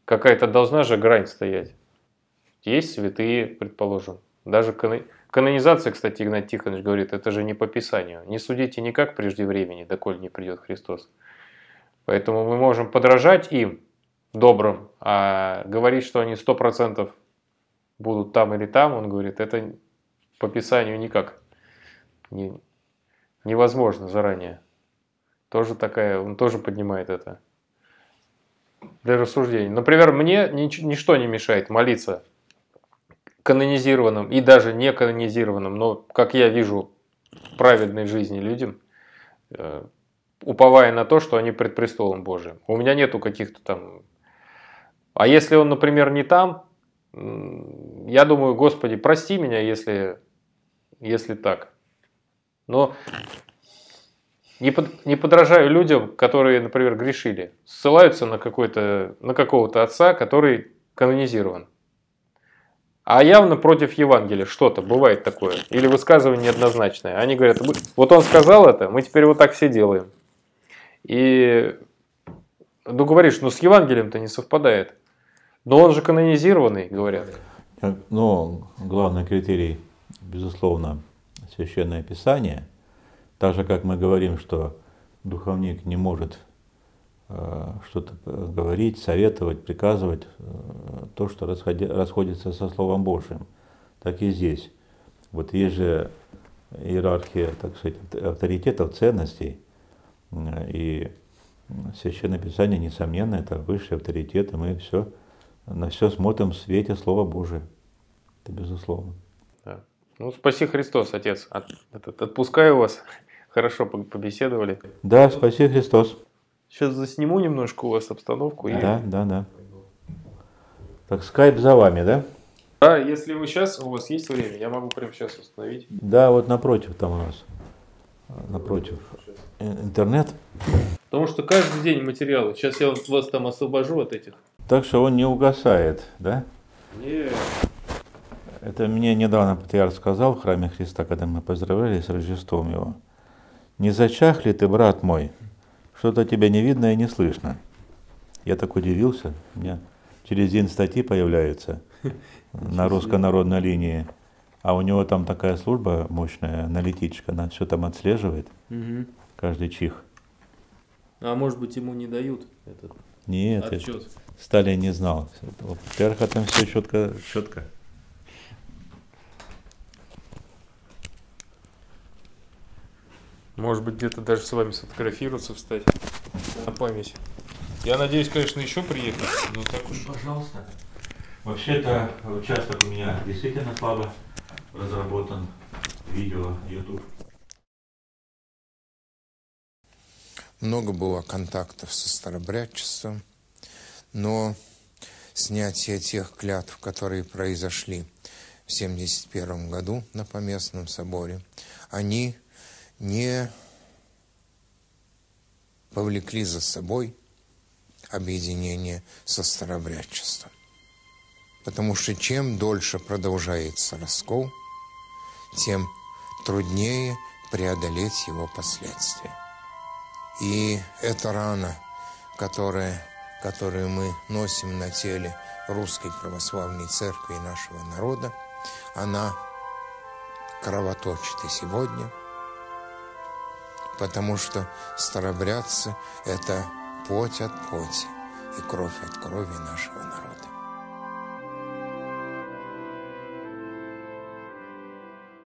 Какая-то должна же грань стоять. Есть святые, предположим. Даже канонизация, кстати, Игнат Тихонович говорит, это же не по Писанию. Не судите никак прежде времени, доколь не придет Христос. Поэтому мы можем подражать им добрым, а говорить, что они 100% будут там или там, он говорит, это по Писанию никак не, невозможно заранее. Тоже такая, он тоже поднимает это для рассуждений. Например, мне ничто не мешает молиться канонизированным и даже не канонизированным, но, как я вижу, праведной жизни людям, э, уповая на то, что они пред престолом Божиим. У меня нету каких-то там... А если он, например, не там, я думаю, Господи, прости меня, если, если так. Но не, под, не подражаю людям, которые, например, грешили, ссылаются на, какой-то, на какого-то отца, который канонизирован. А явно против Евангелия что-то бывает такое. Или высказывание неоднозначное. Они говорят, вот он сказал это, мы теперь вот так все делаем. И ну говоришь, ну с Евангелием-то не совпадает. Но он же канонизированный, говорят. Ну, главный критерий, безусловно, священное писание – так же, как мы говорим, что духовник не может э, что-то э, говорить, советовать, приказывать э, то, что расходится со Словом Божьим. Так и здесь. Вот есть же иерархия, так сказать, авторитетов, ценностей. И Священное Писание, несомненно, это высший авторитет, и мы все, на все смотрим в свете Слова Божия. Это безусловно. Да. Ну, спаси Христос, Отец. От, от, отпускаю вас хорошо побеседовали. Да, спаси Христос. Сейчас засниму немножко у вас обстановку. И... Да, да, да. Так, скайп за вами, да? Да, если вы сейчас, у вас есть время, я могу прямо сейчас установить. Да, вот напротив там у нас. Напротив. Интернет. Потому что каждый день материалы. Сейчас я вас там освобожу от этих. Так что он не угасает, да? Нет. Это мне недавно патриарх сказал в храме Христа, когда мы поздравляли с Рождеством его. Не зачахли ты, брат мой? Что-то тебя не видно и не слышно. Я так удивился. У меня через день статьи появляются на русской народной линии. А у него там такая служба мощная, аналитичка, она все там отслеживает. Угу. Каждый чих. А может быть ему не дают этот Нет, отчет? Сталин не знал. Во-первых, там все четко, четко. Может быть, где-то даже с вами сфотографироваться, встать на память. Я надеюсь, конечно, еще приехать, но так уж... Пожалуйста. Вообще-то участок у меня действительно слабо разработан. Видео, YouTube. Много было контактов со старобрядчеством, но снятие тех клятв, которые произошли в 1971 году на Поместном соборе, они не повлекли за собой объединение со старобрядчеством. Потому что чем дольше продолжается раскол, тем труднее преодолеть его последствия. И эта рана, которая, которую мы носим на теле русской православной церкви и нашего народа, она кровоточит и сегодня – потому что старобрядцы – это плоть от плоти и кровь от крови нашего народа.